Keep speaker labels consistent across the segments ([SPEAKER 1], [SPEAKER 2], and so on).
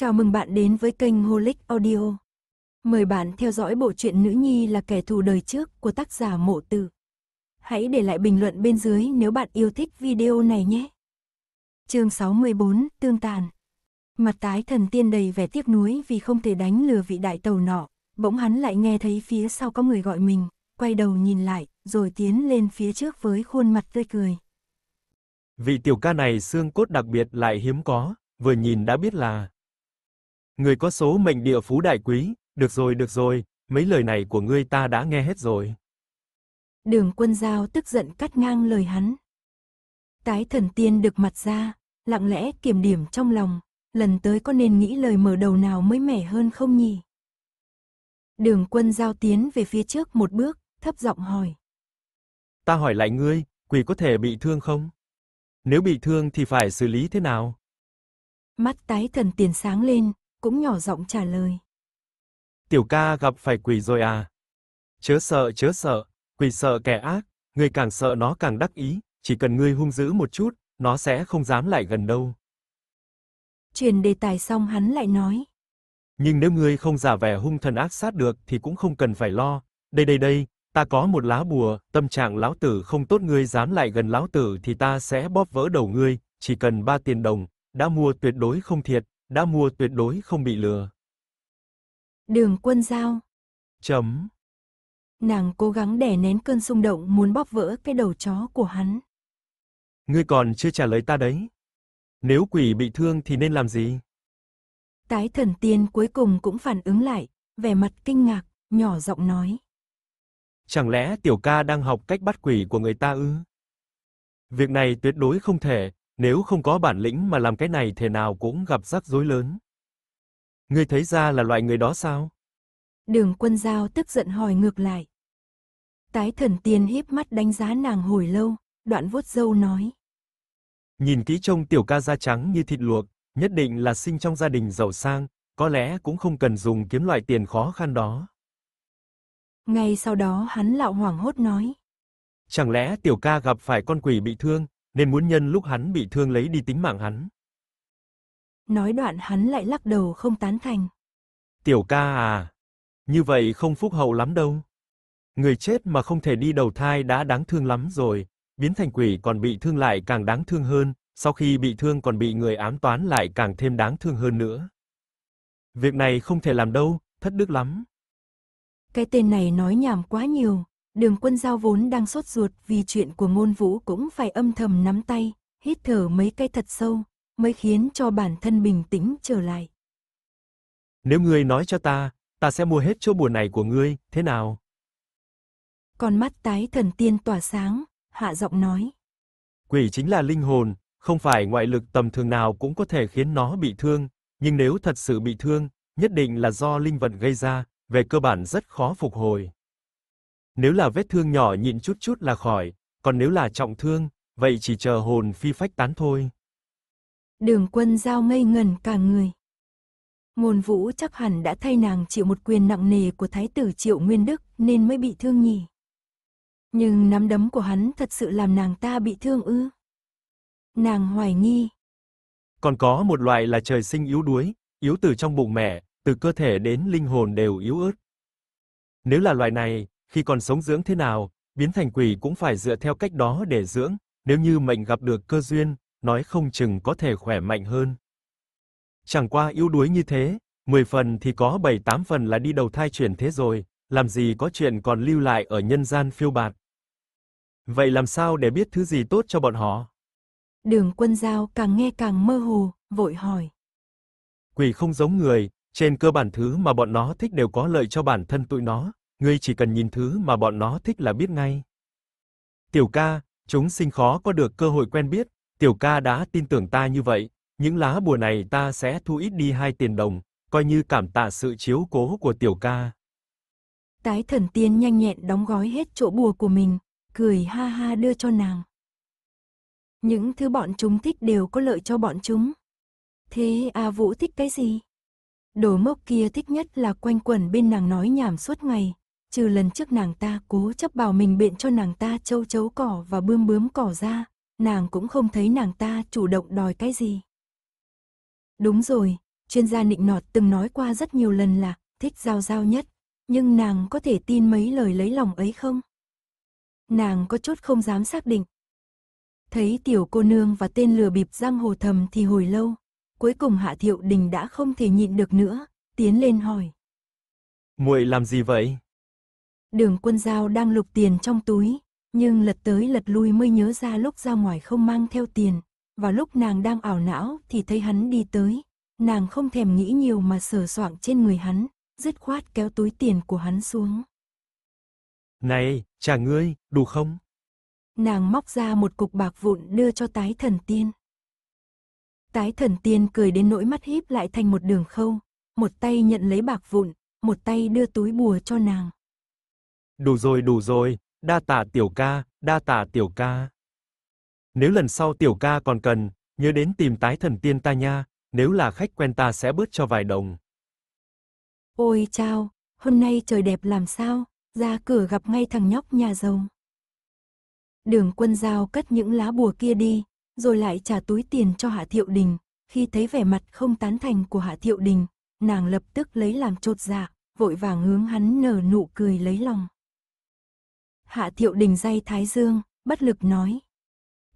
[SPEAKER 1] Chào mừng bạn đến với kênh Holic Audio. Mời bạn theo dõi bộ truyện Nữ Nhi là kẻ thù đời trước của tác giả Mộ Tử. Hãy để lại bình luận bên dưới nếu bạn yêu thích video này nhé. Chương 64: Tương tàn. Mặt tái thần tiên đầy vẻ tiếc nuối vì không thể đánh lừa vị đại tàu nọ, bỗng hắn lại nghe thấy phía sau có người gọi mình, quay đầu nhìn lại, rồi tiến lên phía trước với khuôn mặt tươi cười.
[SPEAKER 2] Vị tiểu ca này xương cốt đặc biệt lại hiếm có, vừa nhìn đã biết là Người có số mệnh địa phú đại quý, được rồi được rồi, mấy lời này của ngươi ta đã nghe hết rồi.
[SPEAKER 1] Đường quân giao tức giận cắt ngang lời hắn. Tái thần tiên được mặt ra, lặng lẽ kiểm điểm trong lòng, lần tới có nên nghĩ lời mở đầu nào mới mẻ hơn không nhỉ? Đường quân giao tiến về phía trước một bước, thấp giọng hỏi.
[SPEAKER 2] Ta hỏi lại ngươi, quỷ có thể bị thương không? Nếu bị thương thì phải xử lý thế nào?
[SPEAKER 1] Mắt tái thần tiền sáng lên, cũng nhỏ giọng trả lời.
[SPEAKER 2] Tiểu ca gặp phải quỷ rồi à? Chớ sợ, chớ sợ, quỷ sợ kẻ ác, người càng sợ nó càng đắc ý, chỉ cần ngươi hung dữ một chút, nó sẽ không dám lại gần đâu.
[SPEAKER 1] Truyền đề tài xong hắn lại nói.
[SPEAKER 2] Nhưng nếu ngươi không giả vẻ hung thần ác sát được thì cũng không cần phải lo. Đây đây đây, ta có một lá bùa, tâm trạng lão tử không tốt ngươi dám lại gần lão tử thì ta sẽ bóp vỡ đầu ngươi, chỉ cần ba tiền đồng, đã mua tuyệt đối không thiệt, đã mua tuyệt đối không bị lừa.
[SPEAKER 1] Đường quân giao. Chấm. Nàng cố gắng đè nén cơn xung động muốn bóp vỡ cái đầu chó của hắn.
[SPEAKER 2] Ngươi còn chưa trả lời ta đấy. Nếu quỷ bị thương thì nên làm gì?
[SPEAKER 1] Tái thần tiên cuối cùng cũng phản ứng lại, vẻ mặt kinh ngạc, nhỏ giọng nói.
[SPEAKER 2] Chẳng lẽ tiểu ca đang học cách bắt quỷ của người ta ư? Việc này tuyệt đối không thể, nếu không có bản lĩnh mà làm cái này thế nào cũng gặp rắc rối lớn. Ngươi thấy ra là loại người đó sao?
[SPEAKER 1] Đường quân giao tức giận hỏi ngược lại. Tái thần tiên híp mắt đánh giá nàng hồi lâu, đoạn vuốt râu nói.
[SPEAKER 2] Nhìn kỹ trông tiểu ca da trắng như thịt luộc, nhất định là sinh trong gia đình giàu sang, có lẽ cũng không cần dùng kiếm loại tiền khó khăn đó.
[SPEAKER 1] Ngay sau đó hắn lạo hoảng hốt nói.
[SPEAKER 2] Chẳng lẽ tiểu ca gặp phải con quỷ bị thương, nên muốn nhân lúc hắn bị thương lấy đi tính mạng hắn.
[SPEAKER 1] Nói đoạn hắn lại lắc đầu không tán thành.
[SPEAKER 2] Tiểu ca à, như vậy không phúc hậu lắm đâu. Người chết mà không thể đi đầu thai đã đáng thương lắm rồi, biến thành quỷ còn bị thương lại càng đáng thương hơn, sau khi bị thương còn bị người ám toán lại càng thêm đáng thương hơn nữa. Việc này không thể làm đâu, thất đức lắm.
[SPEAKER 1] Cái tên này nói nhảm quá nhiều, đường quân giao vốn đang sốt ruột vì chuyện của ngôn vũ cũng phải âm thầm nắm tay, hít thở mấy cái thật sâu, mới khiến cho bản thân bình tĩnh trở lại.
[SPEAKER 2] Nếu ngươi nói cho ta, ta sẽ mua hết chỗ bùa này của ngươi, thế nào?
[SPEAKER 1] Con mắt tái thần tiên tỏa sáng, hạ giọng nói.
[SPEAKER 2] Quỷ chính là linh hồn, không phải ngoại lực tầm thường nào cũng có thể khiến nó bị thương, nhưng nếu thật sự bị thương, nhất định là do linh vận gây ra, về cơ bản rất khó phục hồi. Nếu là vết thương nhỏ nhịn chút chút là khỏi, còn nếu là trọng thương, vậy chỉ chờ hồn phi phách tán thôi.
[SPEAKER 1] Đường quân giao ngây ngẩn cả người. Môn vũ chắc hẳn đã thay nàng chịu một quyền nặng nề của thái tử triệu nguyên đức nên mới bị thương nhỉ. Nhưng nắm đấm của hắn thật sự làm nàng ta bị thương ư. Nàng hoài nghi.
[SPEAKER 2] Còn có một loại là trời sinh yếu đuối, yếu từ trong bụng mẹ, từ cơ thể đến linh hồn đều yếu ớt. Nếu là loại này, khi còn sống dưỡng thế nào, biến thành quỷ cũng phải dựa theo cách đó để dưỡng, nếu như mệnh gặp được cơ duyên, nói không chừng có thể khỏe mạnh hơn. Chẳng qua yếu đuối như thế, 10 phần thì có 7, 8 phần là đi đầu thai chuyển thế rồi, làm gì có chuyện còn lưu lại ở nhân gian phiêu bạt. Vậy làm sao để biết thứ gì tốt cho bọn họ?
[SPEAKER 1] Đường Quân Dao càng nghe càng mơ hồ, vội hỏi.
[SPEAKER 2] Quỷ không giống người, trên cơ bản thứ mà bọn nó thích đều có lợi cho bản thân tụi nó, ngươi chỉ cần nhìn thứ mà bọn nó thích là biết ngay. Tiểu ca, chúng sinh khó có được cơ hội quen biết, tiểu ca đã tin tưởng ta như vậy, những lá bùa này ta sẽ thu ít đi hai tiền đồng, coi như cảm tạ sự chiếu cố của tiểu ca.
[SPEAKER 1] Tái thần tiên nhanh nhẹn đóng gói hết chỗ bùa của mình, cười ha ha đưa cho nàng. Những thứ bọn chúng thích đều có lợi cho bọn chúng. Thế A Vũ thích cái gì? Đồ mốc kia thích nhất là quanh quẩn bên nàng nói nhảm suốt ngày, trừ lần trước nàng ta cố chấp bảo mình biện cho nàng ta châu chấu cỏ và bươm bướm cỏ ra, nàng cũng không thấy nàng ta chủ động đòi cái gì. Đúng rồi, chuyên gia nịnh nọt từng nói qua rất nhiều lần là thích giao giao nhất, nhưng nàng có thể tin mấy lời lấy lòng ấy không? Nàng có chút không dám xác định. Thấy tiểu cô nương và tên lừa bịp giang hồ thầm thì hồi lâu, cuối cùng Hạ Thiệu Đình đã không thể nhịn được nữa, tiến lên hỏi.
[SPEAKER 2] muội làm gì vậy?
[SPEAKER 1] Đường quân giao đang lục tiền trong túi, nhưng lật tới lật lui mới nhớ ra lúc ra ngoài không mang theo tiền. và lúc nàng đang ảo não thì thấy hắn đi tới. Nàng không thèm nghĩ nhiều mà sờ soạng trên người hắn, dứt khoát kéo túi tiền của hắn xuống.
[SPEAKER 2] Này, chàng ngươi, đủ không?
[SPEAKER 1] Nàng móc ra một cục bạc vụn đưa cho tái thần tiên. Tái thần tiên cười đến nỗi mắt híp lại thành một đường khâu, một tay nhận lấy bạc vụn, một tay đưa túi bùa cho nàng.
[SPEAKER 2] Đủ rồi đủ rồi, đa tạ tiểu ca, đa tạ tiểu ca. Nếu lần sau tiểu ca còn cần, nhớ đến tìm tái thần tiên ta nha, nếu là khách quen ta sẽ bớt cho vài đồng.
[SPEAKER 1] Ôi chao, hôm nay trời đẹp làm sao, ra cửa gặp ngay thằng nhóc nhà giàu. Đường quân giao cất những lá bùa kia đi, rồi lại trả túi tiền cho Hạ Thiệu Đình. Khi thấy vẻ mặt không tán thành của Hạ Thiệu Đình, nàng lập tức lấy làm trột dạ, vội vàng hướng hắn nở nụ cười lấy lòng. Hạ Thiệu Đình day Thái Dương, bất lực nói.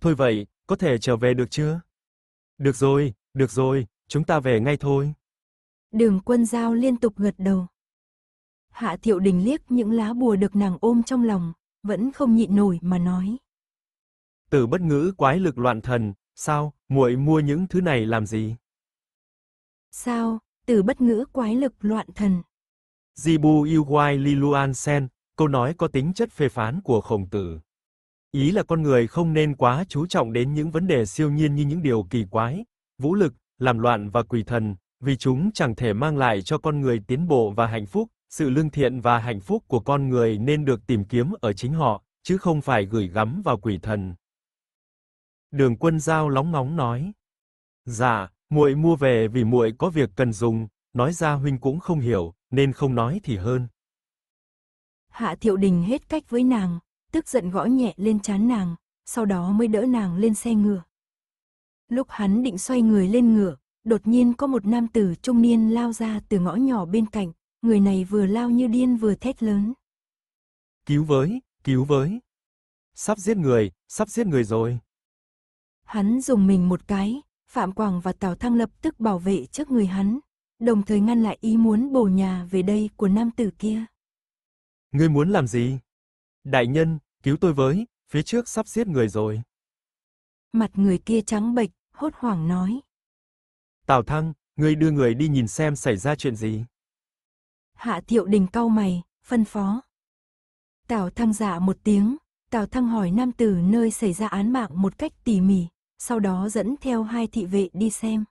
[SPEAKER 2] Thôi vậy, có thể trở về được chưa? Được rồi, được rồi, chúng ta về ngay thôi.
[SPEAKER 1] Đường quân giao liên tục gật đầu. Hạ Thiệu Đình liếc những lá bùa được nàng ôm trong lòng, vẫn không nhịn nổi mà nói.
[SPEAKER 2] Từ bất ngữ quái lực loạn thần, sao, muội mua những thứ này làm gì?
[SPEAKER 1] Sao, từ bất ngữ quái lực loạn thần.
[SPEAKER 2] Zibu Yuwai Liluan Sen, câu nói có tính chất phê phán của Khổng Tử. Ý là con người không nên quá chú trọng đến những vấn đề siêu nhiên như những điều kỳ quái, vũ lực, làm loạn và quỷ thần, vì chúng chẳng thể mang lại cho con người tiến bộ và hạnh phúc, sự lương thiện và hạnh phúc của con người nên được tìm kiếm ở chính họ, chứ không phải gửi gắm vào quỷ thần. Đường Quân Giao lóng ngóng nói: "Dạ, muội mua về vì muội có việc cần dùng." Nói ra huynh cũng không hiểu, nên không nói thì hơn.
[SPEAKER 1] Hạ Thiệu Đình hết cách với nàng, tức giận gõ nhẹ lên chán nàng, sau đó mới đỡ nàng lên xe ngựa. Lúc hắn định xoay người lên ngựa, đột nhiên có một nam tử trung niên lao ra từ ngõ nhỏ bên cạnh, người này vừa lao như điên vừa thét lớn.
[SPEAKER 2] Cứu với, cứu với. Sắp giết người, sắp giết người rồi.
[SPEAKER 1] Hắn dùng mình một cái, Phạm Quảng và Tào Thăng lập tức bảo vệ trước người hắn, đồng thời ngăn lại ý muốn bổ nhà về đây của nam tử kia.
[SPEAKER 2] Ngươi muốn làm gì? Đại nhân, cứu tôi với, phía trước sắp giết người rồi.
[SPEAKER 1] Mặt người kia trắng bệch, hốt hoảng nói.
[SPEAKER 2] Tào Thăng, ngươi đưa người đi nhìn xem xảy ra chuyện gì.
[SPEAKER 1] Hạ Thiệu Đình cau mày, phân phó. Tào Thăng dạ một tiếng, Tào Thăng hỏi nam tử nơi xảy ra án mạng một cách tỉ mỉ, sau đó dẫn theo hai thị vệ đi xem.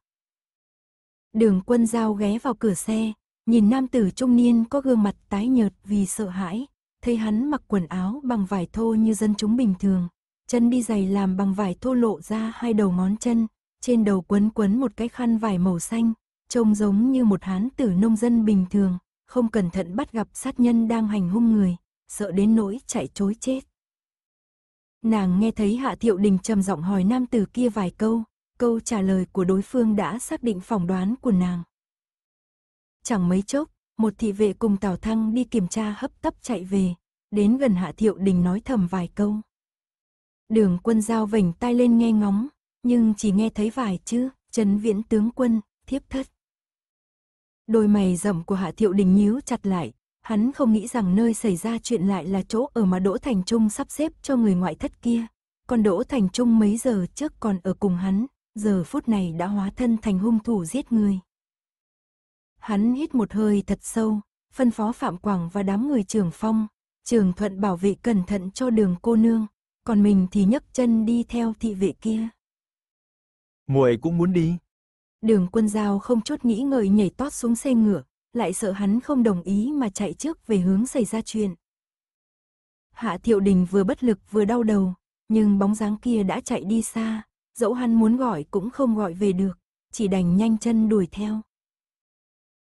[SPEAKER 1] Đường quân giao ghé vào cửa xe, Nhìn nam tử trung niên có gương mặt tái nhợt vì sợ hãi, thấy hắn mặc quần áo bằng vải thô như dân chúng bình thường, chân đi giày làm bằng vải thô lộ ra hai đầu ngón chân, trên đầu quấn quấn một cái khăn vải màu xanh, trông giống như một hán tử nông dân bình thường, không cẩn thận bắt gặp sát nhân đang hành hung người, sợ đến nỗi chạy trối chết. Nàng nghe thấy Hạ Thiệu Đình trầm giọng hỏi nam tử kia vài câu, câu trả lời của đối phương đã xác định phỏng đoán của nàng. Chẳng mấy chốc, một thị vệ cùng Tào Thăng đi kiểm tra hấp tấp chạy về, đến gần Hạ Thiệu Đình nói thầm vài câu. Đường quân giao vảnh tai lên nghe ngóng, nhưng chỉ nghe thấy vài chữ, chấn viễn tướng quân, thiếp thất. Đôi mày rậm của Hạ Thiệu Đình nhíu chặt lại, hắn không nghĩ rằng nơi xảy ra chuyện lại là chỗ ở mà Đỗ Thành Trung sắp xếp cho người ngoại thất kia. Còn Đỗ Thành Trung mấy giờ trước còn ở cùng hắn, giờ phút này đã hóa thân thành hung thủ giết người. Hắn hít một hơi thật sâu, phân phó Phạm Quảng và đám người trưởng phong, trưởng thuận bảo vệ cẩn thận cho đường cô nương, còn mình thì nhấc chân đi theo thị vệ kia.
[SPEAKER 2] Muội cũng muốn đi.
[SPEAKER 1] Đường quân giao không chút nghĩ ngợi nhảy tót xuống xe ngựa, lại sợ hắn không đồng ý mà chạy trước về hướng xảy ra chuyện. Hạ thiệu đình vừa bất lực vừa đau đầu, nhưng bóng dáng kia đã chạy đi xa, dẫu hắn muốn gọi cũng không gọi về được, chỉ đành nhanh chân đuổi theo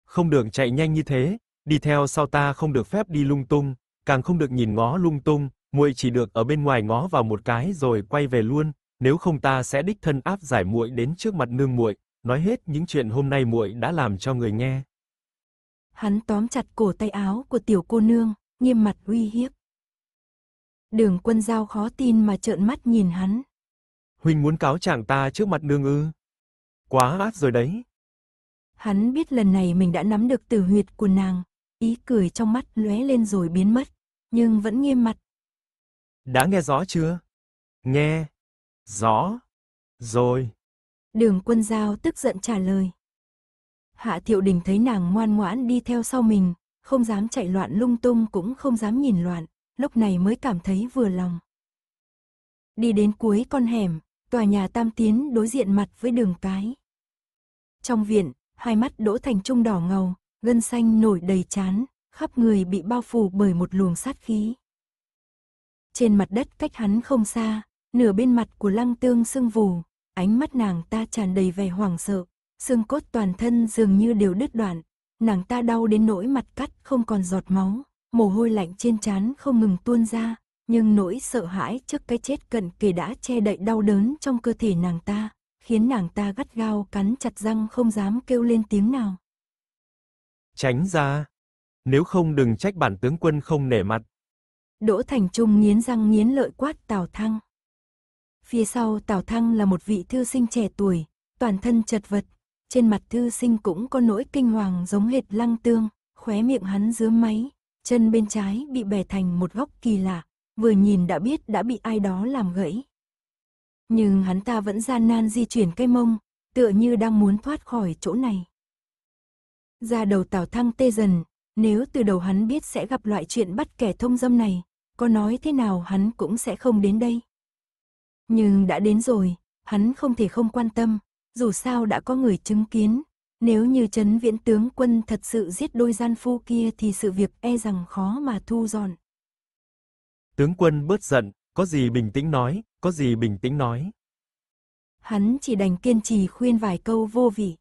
[SPEAKER 2] không được chạy nhanh như thế, đi theo sau ta không được phép đi lung tung, càng không được nhìn ngó lung tung, muội chỉ được ở bên ngoài ngó vào một cái rồi quay về luôn, nếu không ta sẽ đích thân áp giải muội đến trước mặt nương muội, nói hết những chuyện hôm nay muội đã làm cho người nghe.
[SPEAKER 1] Hắn tóm chặt cổ tay áo của tiểu cô nương, nghiêm mặt uy hiếp. Đường Quân Dao khó tin mà trợn mắt nhìn hắn.
[SPEAKER 2] Huynh muốn cáo trạng ta trước mặt nương ư? Quá ác rồi đấy.
[SPEAKER 1] Hắn biết lần này mình đã nắm được tử huyệt của nàng, ý cười trong mắt lóe lên rồi biến mất, nhưng vẫn nghiêm mặt.
[SPEAKER 2] Đã nghe rõ chưa? Nghe. Rõ. Rồi.
[SPEAKER 1] Đường quân giao tức giận trả lời. Hạ thiệu đình thấy nàng ngoan ngoãn đi theo sau mình, không dám chạy loạn lung tung cũng không dám nhìn loạn, lúc này mới cảm thấy vừa lòng. Đi đến cuối con hẻm, tòa nhà tam tiến đối diện mặt với đường cái. Trong viện, hai mắt Đỗ Thành Trung đỏ ngầu, gân xanh nổi đầy chán, khắp người bị bao phủ bởi một luồng sát khí. Trên mặt đất cách hắn không xa, nửa bên mặt của lăng tương sưng vù, ánh mắt nàng ta tràn đầy vẻ hoảng sợ, xương cốt toàn thân dường như đều đứt đoạn, nàng ta đau đến nỗi mặt cắt không còn giọt máu, mồ hôi lạnh trên chán không ngừng tuôn ra, nhưng nỗi sợ hãi trước cái chết cận kề đã che đậy đau đớn trong cơ thể nàng ta, khiến nàng ta gắt gao cắn chặt răng không dám kêu lên tiếng nào.
[SPEAKER 2] Tránh ra! Nếu không đừng trách bản tướng quân không nể mặt.
[SPEAKER 1] Đỗ Thành Trung nghiến răng nghiến lợi quát Tào Thăng. Phía sau Tào Thăng là một vị thư sinh trẻ tuổi, toàn thân chật vật, trên mặt thư sinh cũng có nỗi kinh hoàng giống hệt lăng tương, khóe miệng hắn dứa máy, chân bên trái bị bẻ thành một góc kỳ lạ, vừa nhìn đã biết đã bị ai đó làm gãy nhưng hắn ta vẫn gian nan di chuyển cây mông, tựa như đang muốn thoát khỏi chỗ này. Ra đầu Tào Thăng tê dần, nếu từ đầu hắn biết sẽ gặp loại chuyện bắt kẻ thông dâm này, có nói thế nào hắn cũng sẽ không đến đây. Nhưng đã đến rồi, hắn không thể không quan tâm, dù sao đã có người chứng kiến, nếu như chấn viễn tướng quân thật sự giết đôi gian phu kia thì sự việc e rằng khó mà thu dọn.
[SPEAKER 2] Tướng quân bớt giận, có gì bình tĩnh nói, có gì bình tĩnh nói.
[SPEAKER 1] Hắn chỉ đành kiên trì khuyên vài câu vô vị.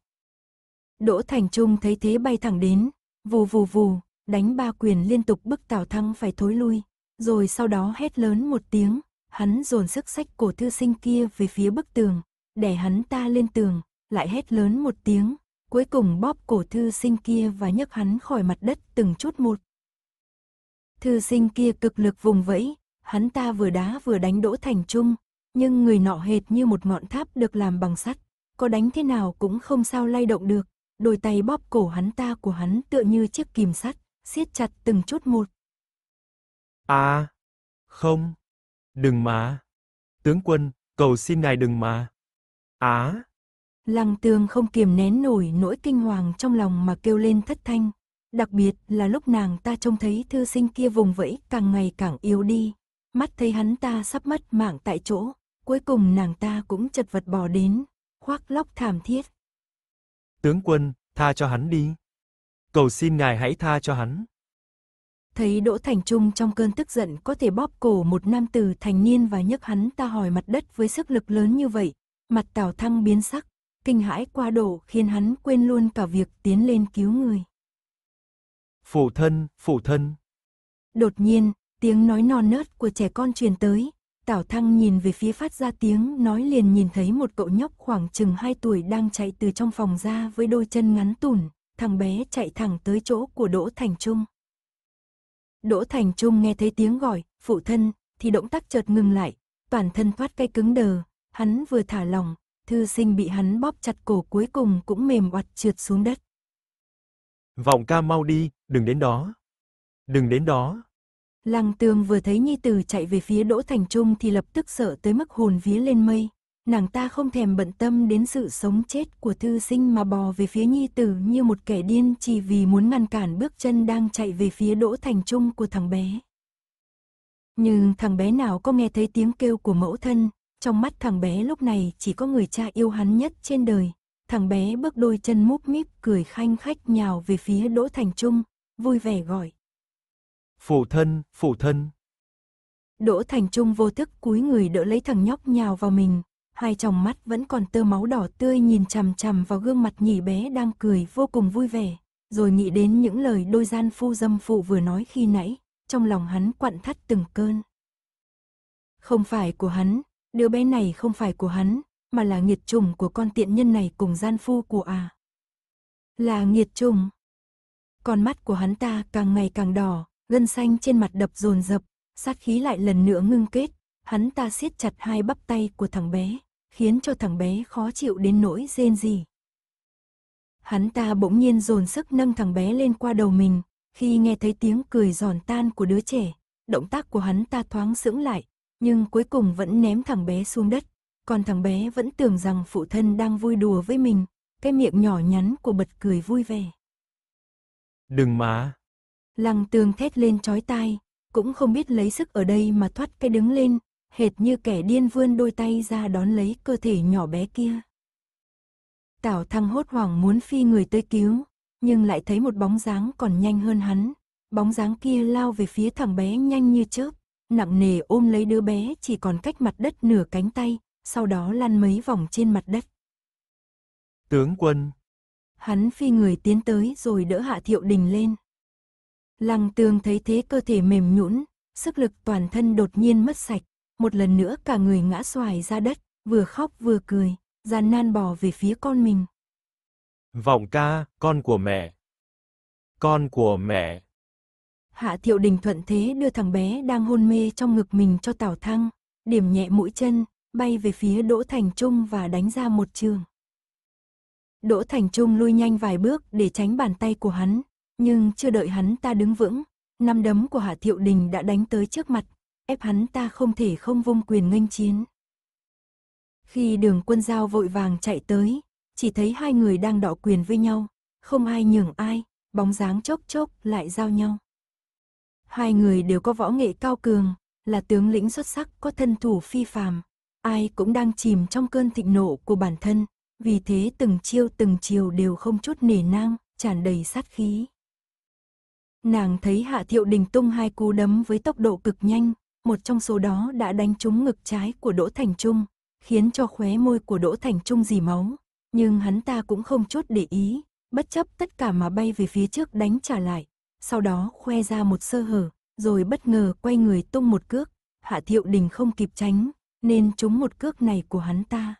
[SPEAKER 1] Đỗ Thành Trung thấy thế bay thẳng đến, vù vù vù, đánh ba quyền liên tục bức Tào Thăng phải thối lui, rồi sau đó hét lớn một tiếng, hắn dồn sức sách cổ thư sinh kia về phía bức tường, đè hắn ta lên tường, lại hét lớn một tiếng, cuối cùng bóp cổ thư sinh kia và nhấc hắn khỏi mặt đất từng chút một. Thư sinh kia cực lực vùng vẫy, hắn ta vừa đá vừa đánh Đỗ Thành Trung, nhưng người nọ hệt như một ngọn tháp được làm bằng sắt, có đánh thế nào cũng không sao lay động được, đôi tay bóp cổ hắn ta của hắn tựa như chiếc kìm sắt, siết chặt từng chút một.
[SPEAKER 2] À, không, đừng mà. Tướng quân, cầu xin ngài đừng mà. Á. À.
[SPEAKER 1] Lăng tường không kiềm nén nổi nỗi kinh hoàng trong lòng mà kêu lên thất thanh. Đặc biệt là lúc nàng ta trông thấy thư sinh kia vùng vẫy càng ngày càng yếu đi, mắt thấy hắn ta sắp mất mạng tại chỗ, cuối cùng nàng ta cũng chật vật bò đến, khoác lóc thảm thiết.
[SPEAKER 2] Tướng quân, tha cho hắn đi. Cầu xin ngài hãy tha cho hắn.
[SPEAKER 1] Thấy Đỗ Thành Trung trong cơn tức giận có thể bóp cổ một nam tử thành niên và nhấc hắn ta hỏi mặt đất với sức lực lớn như vậy, mặt Tào Thăng biến sắc, kinh hãi qua độ khiến hắn quên luôn cả việc tiến lên cứu người.
[SPEAKER 2] Phụ thân, phụ thân.
[SPEAKER 1] Đột nhiên, Tiếng nói non nớt của trẻ con truyền tới, Tảo Thăng nhìn về phía phát ra tiếng nói liền nhìn thấy một cậu nhóc khoảng chừng 2 tuổi đang chạy từ trong phòng ra với đôi chân ngắn tủn, thằng bé chạy thẳng tới chỗ của Đỗ Thành Trung. Đỗ Thành Trung nghe thấy tiếng gọi, phụ thân, thì động tác chợt ngừng lại, toàn thân thoát cái cứng đờ, hắn vừa thả lỏng, thư sinh bị hắn bóp chặt cổ cuối cùng cũng mềm oặt trượt xuống đất.
[SPEAKER 2] Vọng ca mau đi, đừng đến đó. Đừng đến đó.
[SPEAKER 1] Lăng tường vừa thấy nhi tử chạy về phía Đỗ Thành Trung thì lập tức sợ tới mức hồn vía lên mây. Nàng ta không thèm bận tâm đến sự sống chết của thư sinh mà bò về phía nhi tử như một kẻ điên chỉ vì muốn ngăn cản bước chân đang chạy về phía Đỗ Thành Trung của thằng bé. Nhưng thằng bé nào có nghe thấy tiếng kêu của mẫu thân, trong mắt thằng bé lúc này chỉ có người cha yêu hắn nhất trên đời. Thằng bé bước đôi chân múp míp cười khanh khách nhào về phía Đỗ Thành Trung, vui vẻ gọi.
[SPEAKER 2] Phụ thân, phụ thân.
[SPEAKER 1] Đỗ Thành Trung vô thức cúi người đỡ lấy thằng nhóc nhào vào mình, hai tròng mắt vẫn còn tơ máu đỏ tươi nhìn chằm chằm vào gương mặt nhỉ bé đang cười vô cùng vui vẻ, rồi nghĩ đến những lời đôi gian phu dâm phụ vừa nói khi nãy, trong lòng hắn quặn thắt từng cơn. Không phải của hắn, đứa bé này không phải của hắn, mà là nghiệt trùng của con tiện nhân này cùng gian phu của à. Là nghiệt trùng. Con mắt của hắn ta càng ngày càng đỏ, gân xanh trên mặt đập dồn dập, sát khí lại lần nữa ngưng kết, hắn ta siết chặt hai bắp tay của thằng bé, khiến cho thằng bé khó chịu đến nỗi rên rỉ. Hắn ta bỗng nhiên dồn sức nâng thằng bé lên qua đầu mình, khi nghe thấy tiếng cười giòn tan của đứa trẻ, động tác của hắn ta thoáng sững lại, nhưng cuối cùng vẫn ném thằng bé xuống đất, còn thằng bé vẫn tưởng rằng phụ thân đang vui đùa với mình, cái miệng nhỏ nhắn của bật cười vui vẻ.
[SPEAKER 2] Đừng má
[SPEAKER 1] Lăng tường thét lên chói tai, cũng không biết lấy sức ở đây mà thoát cái đứng lên, hệt như kẻ điên vươn đôi tay ra đón lấy cơ thể nhỏ bé kia. Tảo thăng hốt hoảng muốn phi người tới cứu, nhưng lại thấy một bóng dáng còn nhanh hơn hắn. Bóng dáng kia lao về phía thằng bé nhanh như chớp, nặng nề ôm lấy đứa bé chỉ còn cách mặt đất nửa cánh tay, sau đó lăn mấy vòng trên mặt đất.
[SPEAKER 2] Tướng quân!
[SPEAKER 1] Hắn phi người tiến tới rồi đỡ hạ thiệu đình lên. Lăng tường thấy thế cơ thể mềm nhũn, sức lực toàn thân đột nhiên mất sạch, một lần nữa cả người ngã xoài ra đất, vừa khóc vừa cười, gian nan bò về phía con mình.
[SPEAKER 2] Vọng ca, con của mẹ. Con của mẹ.
[SPEAKER 1] Hạ thiệu đình thuận thế đưa thằng bé đang hôn mê trong ngực mình cho Tào Thăng, điểm nhẹ mũi chân, bay về phía Đỗ Thành Trung và đánh ra một trường. Đỗ Thành Trung lui nhanh vài bước để tránh bàn tay của hắn, nhưng chưa đợi hắn ta đứng vững, năm đấm của Hạ Thiệu Đình đã đánh tới trước mặt, ép hắn ta không thể không vung quyền nghênh chiến. Khi đường quân giao vội vàng chạy tới, chỉ thấy hai người đang đọ quyền với nhau, không ai nhường ai, bóng dáng chốc chốc lại giao nhau. Hai người đều có võ nghệ cao cường, là tướng lĩnh xuất sắc có thân thủ phi phàm, ai cũng đang chìm trong cơn thịnh nộ của bản thân, vì thế từng chiêu từng chiều đều không chút nể nang, tràn đầy sát khí. Nàng thấy Hạ Thiệu Đình tung hai cú đấm với tốc độ cực nhanh, một trong số đó đã đánh trúng ngực trái của Đỗ Thành Trung, khiến cho khóe môi của Đỗ Thành Trung dì máu. Nhưng hắn ta cũng không chút để ý, bất chấp tất cả mà bay về phía trước đánh trả lại. Sau đó khoe ra một sơ hở, rồi bất ngờ quay người tung một cước. Hạ Thiệu Đình không kịp tránh, nên trúng một cước này của hắn ta.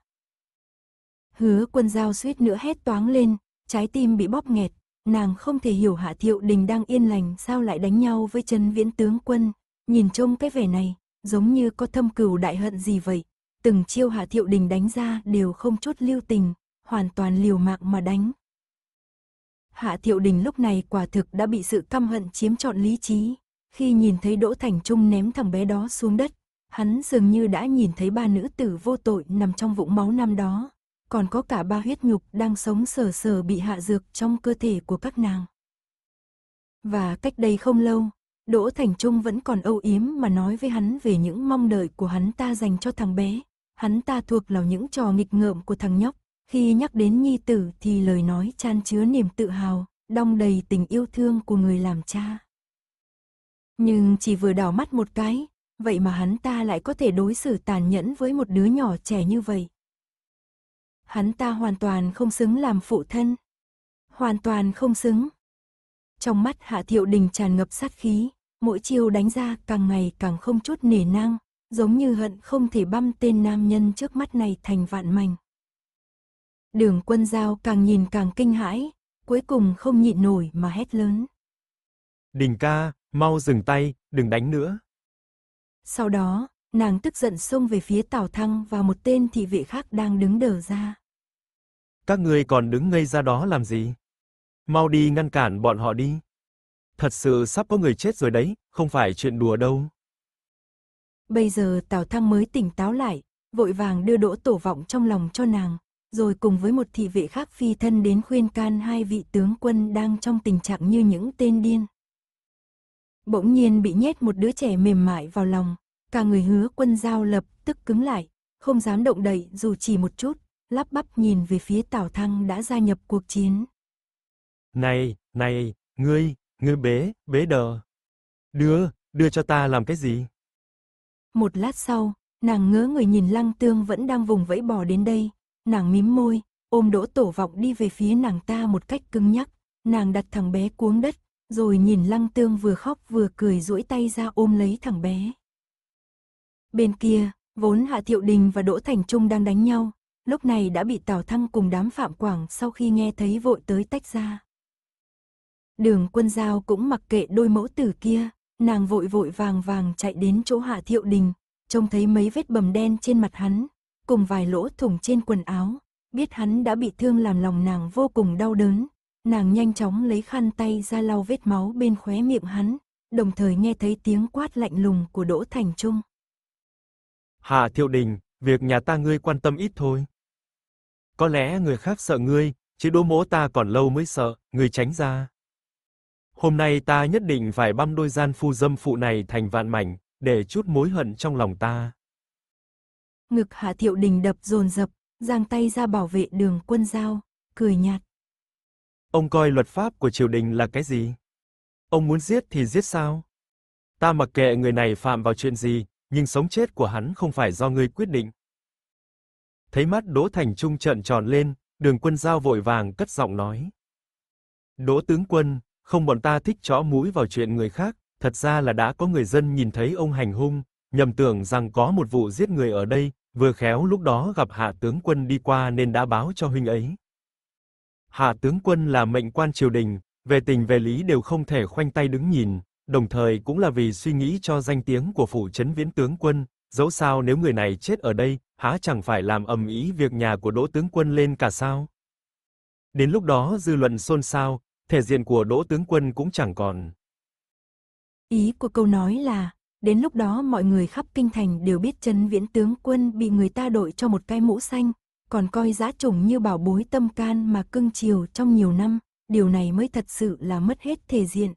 [SPEAKER 1] Hứa quân dao suýt nữa hét toáng lên, trái tim bị bóp nghẹt, nàng không thể hiểu Hạ Thiệu Đình đang yên lành sao lại đánh nhau với Trần viễn tướng quân, nhìn trông cái vẻ này, giống như có thâm cừu đại hận gì vậy. Từng chiêu Hạ Thiệu Đình đánh ra đều không chút lưu tình, hoàn toàn liều mạng mà đánh. Hạ Thiệu Đình lúc này quả thực đã bị sự căm hận chiếm trọn lý trí. Khi nhìn thấy Đỗ Thành Trung ném thằng bé đó xuống đất, hắn dường như đã nhìn thấy ba nữ tử vô tội nằm trong vũng máu năm đó còn có cả ba huyết nhục đang sống sờ sờ bị hạ dược trong cơ thể của các nàng. Và cách đây không lâu, Đỗ Thành Trung vẫn còn âu yếm mà nói với hắn về những mong đợi của hắn ta dành cho thằng bé. Hắn ta thuộc là những trò nghịch ngợm của thằng nhóc. Khi nhắc đến nhi tử thì lời nói chan chứa niềm tự hào, đong đầy tình yêu thương của người làm cha. Nhưng chỉ vừa đảo mắt một cái, vậy mà hắn ta lại có thể đối xử tàn nhẫn với một đứa nhỏ trẻ như vậy hắn ta hoàn toàn không xứng làm phụ thân. Hoàn toàn không xứng. Trong mắt Hạ Thiệu Đình tràn ngập sát khí, mỗi chiêu đánh ra càng ngày càng không chút nể nang, giống như hận không thể băm tên nam nhân trước mắt này thành vạn mảnh. Đường quân giao càng nhìn càng kinh hãi, cuối cùng không nhịn nổi mà hét lớn.
[SPEAKER 2] Đình ca, mau dừng tay, đừng đánh nữa.
[SPEAKER 1] Sau đó, nàng tức giận xông về phía Tào Thăng và một tên thị vệ khác đang đứng đờ ra.
[SPEAKER 2] Các ngươi còn đứng ngây ra đó làm gì? Mau đi ngăn cản bọn họ đi. Thật sự sắp có người chết rồi đấy, không phải chuyện đùa đâu.
[SPEAKER 1] Bây giờ Tào Thăng mới tỉnh táo lại, vội vàng đưa đỗ tổ vọng trong lòng cho nàng, rồi cùng với một thị vệ khác phi thân đến khuyên can hai vị tướng quân đang trong tình trạng như những tên điên. Bỗng nhiên bị nhét một đứa trẻ mềm mại vào lòng, Cả người hứa quân giao lập tức cứng lại, không dám động đậy dù chỉ một chút, lắp bắp nhìn về phía Tào Thăng đã gia nhập cuộc chiến.
[SPEAKER 2] Này, này, ngươi, ngươi bế, bế đờ. Đưa, đưa cho ta làm cái gì?
[SPEAKER 1] Một lát sau, nàng ngỡ người nhìn lăng tương vẫn đang vùng vẫy bò đến đây. Nàng mím môi, ôm đỗ tổ vọng đi về phía nàng ta một cách cứng nhắc. Nàng đặt thằng bé cuống đất, rồi nhìn lăng tương vừa khóc vừa cười duỗi tay ra ôm lấy thằng bé. Bên kia, vốn Hạ Thiệu Đình và Đỗ Thành Trung đang đánh nhau, lúc này đã bị Tào Thăng cùng đám Phạm Quảng sau khi nghe thấy vội tới tách ra. Đường quân giao cũng mặc kệ đôi mẫu tử kia, nàng vội vội vàng vàng chạy đến chỗ Hạ Thiệu Đình, trông thấy mấy vết bầm đen trên mặt hắn, cùng vài lỗ thủng trên quần áo, biết hắn đã bị thương làm lòng nàng vô cùng đau đớn. Nàng nhanh chóng lấy khăn tay ra lau vết máu bên khóe miệng hắn, đồng thời nghe thấy tiếng quát lạnh lùng của Đỗ Thành Trung.
[SPEAKER 2] Hạ Thiệu Đình, việc nhà ta ngươi quan tâm ít thôi. Có lẽ người khác sợ ngươi, chứ đố mỗ ta còn lâu mới sợ, ngươi tránh ra. Hôm nay ta nhất định phải băm đôi gian phu dâm phụ này thành vạn mảnh, để chút mối hận trong lòng ta.
[SPEAKER 1] Ngực Hạ Thiệu Đình đập dồn dập, giang tay ra bảo vệ đường quân giao, cười nhạt.
[SPEAKER 2] Ông coi luật pháp của triều đình là cái gì? Ông muốn giết thì giết sao? Ta mặc kệ người này phạm vào chuyện gì, nhưng sống chết của hắn không phải do ngươi quyết định. Thấy mắt Đỗ Thành Trung trợn tròn lên, Đường Quân Giao vội vàng cất giọng nói: "Đỗ tướng quân, không bọn ta thích chó mũi vào chuyện người khác, thật ra là đã có người dân nhìn thấy ông hành hung, nhầm tưởng rằng có một vụ giết người ở đây, vừa khéo lúc đó gặp Hạ tướng quân đi qua nên đã báo cho huynh ấy." Hạ tướng quân là mệnh quan triều đình, về tình về lý đều không thể khoanh tay đứng nhìn, đồng thời cũng là vì suy nghĩ cho danh tiếng của phủ trấn viễn tướng quân, dẫu sao nếu người này chết ở đây, há chẳng phải làm ầm ĩ việc nhà của Đỗ tướng quân lên cả sao? Đến lúc đó dư luận xôn xao, thể diện của Đỗ tướng quân cũng chẳng còn.
[SPEAKER 1] Ý của câu nói là, đến lúc đó mọi người khắp kinh thành đều biết chân viễn tướng quân bị người ta đội cho một cái mũ xanh, còn coi giá trùng như bảo bối tâm can mà cưng chiều trong nhiều năm, điều này mới thật sự là mất hết thể diện,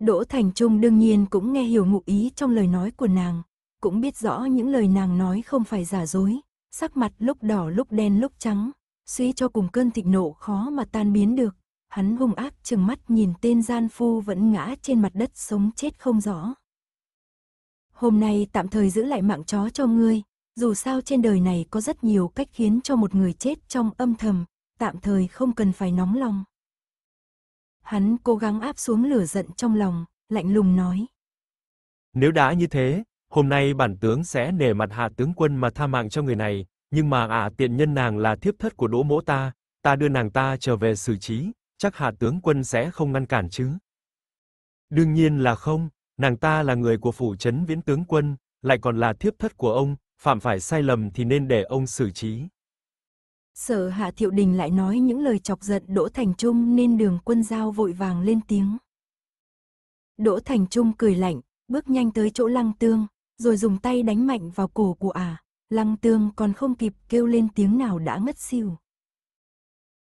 [SPEAKER 1] Đỗ Thành Trung đương nhiên cũng nghe hiểu ngụ ý trong lời nói của nàng, cũng biết rõ những lời nàng nói không phải giả dối, sắc mặt lúc đỏ lúc đen lúc trắng, suy cho cùng cơn thịnh nộ khó mà tan biến được. Hắn hung ác chừng mắt nhìn tên gian phu vẫn ngã trên mặt đất sống chết không rõ. Hôm nay tạm thời giữ lại mạng chó cho ngươi, dù sao trên đời này có rất nhiều cách khiến cho một người chết trong âm thầm, tạm thời không cần phải nóng lòng. Hắn cố gắng áp xuống lửa giận trong lòng, lạnh lùng nói.
[SPEAKER 2] Nếu đã như thế, hôm nay bản tướng sẽ nể mặt hạ tướng quân mà tha mạng cho người này, nhưng mà ả tiện nhân nàng là thiếp thất của đỗ mỗ ta, ta đưa nàng ta trở về xử trí, chắc hạ tướng quân sẽ không ngăn cản chứ. Đương nhiên là không, nàng ta là người của phủ chấn viễn tướng quân, lại còn là thiếp thất của ông, phạm phải sai lầm thì nên để ông xử trí.
[SPEAKER 1] Sợ Hạ Thiệu Đình lại nói những lời chọc giận Đỗ Thành Trung nên đường quân giao vội vàng lên tiếng. Đỗ Thành Trung cười lạnh, bước nhanh tới chỗ Lăng Tương, rồi dùng tay đánh mạnh vào cổ của ả. À. Lăng Tương còn không kịp kêu lên tiếng nào đã ngất xỉu.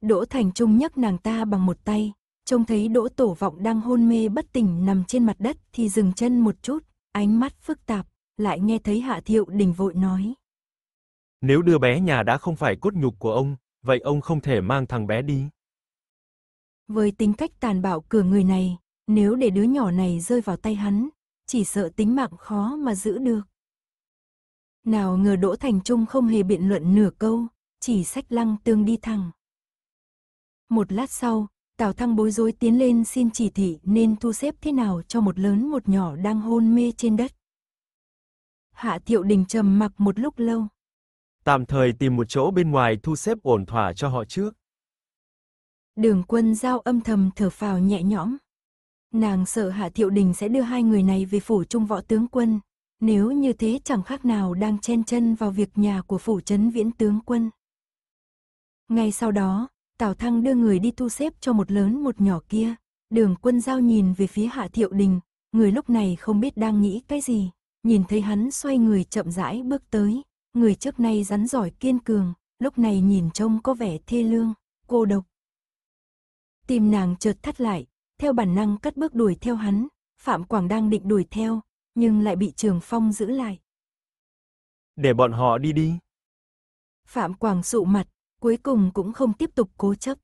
[SPEAKER 1] Đỗ Thành Trung nhấc nàng ta bằng một tay, trông thấy Đỗ Tổ Vọng đang hôn mê bất tỉnh nằm trên mặt đất thì dừng chân một chút, ánh mắt phức tạp, lại nghe thấy Hạ Thiệu Đình vội nói.
[SPEAKER 2] Nếu đưa bé nhà đã không phải cốt nhục của ông, vậy ông không thể mang thằng bé đi.
[SPEAKER 1] Với tính cách tàn bạo cửa người này, nếu để đứa nhỏ này rơi vào tay hắn, chỉ sợ tính mạng khó mà giữ được. Nào ngờ Đỗ Thành Trung không hề biện luận nửa câu, chỉ sách lăng tương đi thẳng. Một lát sau, Tào Thăng bối rối tiến lên xin chỉ thị nên thu xếp thế nào cho một lớn một nhỏ đang hôn mê trên đất. Hạ Thiệu Đình trầm mặc một lúc lâu.
[SPEAKER 2] Tạm thời tìm một chỗ bên ngoài thu xếp ổn thỏa cho họ trước.
[SPEAKER 1] Đường quân giao âm thầm thở phào nhẹ nhõm. Nàng sợ Hạ Thiệu Đình sẽ đưa hai người này về phủ trung võ tướng quân. Nếu như thế chẳng khác nào đang chen chân vào việc nhà của phủ trấn viễn tướng quân. Ngay sau đó, Tào Thăng đưa người đi thu xếp cho một lớn một nhỏ kia. Đường quân giao nhìn về phía Hạ Thiệu Đình, người lúc này không biết đang nghĩ cái gì. Nhìn thấy hắn xoay người chậm rãi bước tới, người trước nay rắn giỏi kiên cường, lúc này nhìn trông có vẻ thê lương, cô độc. Tim nàng chợt thắt lại, theo bản năng cất bước đuổi theo hắn, Phạm Quảng đang định đuổi theo, nhưng lại bị Trường Phong giữ lại.
[SPEAKER 2] Để bọn họ đi đi.
[SPEAKER 1] Phạm Quảng sụ mặt, cuối cùng cũng không tiếp tục cố chấp.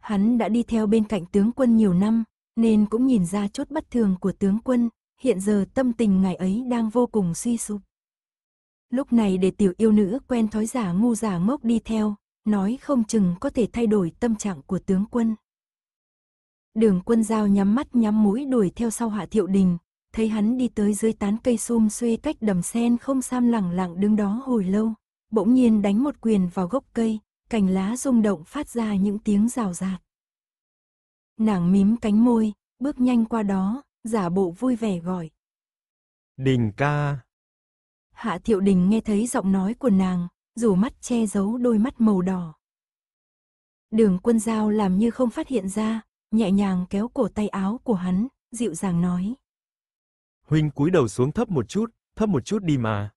[SPEAKER 1] Hắn đã đi theo bên cạnh tướng quân nhiều năm, nên cũng nhìn ra chốt bất thường của tướng quân, hiện giờ tâm tình ngài ấy đang vô cùng suy sụp. Lúc này để tiểu yêu nữ quen thói giả ngu giả ngốc đi theo, nói không chừng có thể thay đổi tâm trạng của tướng quân. Đường quân giao nhắm mắt nhắm mũi đuổi theo sau hạ thiệu đình, thấy hắn đi tới dưới tán cây xum xuê cách đầm sen không sam lẳng lặng đứng đó hồi lâu, bỗng nhiên đánh một quyền vào gốc cây, cành lá rung động phát ra những tiếng rào rạt. Nàng mím cánh môi, bước nhanh qua đó, giả bộ vui vẻ gọi.
[SPEAKER 2] Đình ca.
[SPEAKER 1] Hạ Thiệu Đình nghe thấy giọng nói của nàng, dù mắt che giấu đôi mắt màu đỏ. Đường quân giao làm như không phát hiện ra, nhẹ nhàng kéo cổ tay áo của hắn, dịu dàng nói.
[SPEAKER 2] Huynh cúi đầu xuống thấp một chút, thấp một chút đi mà.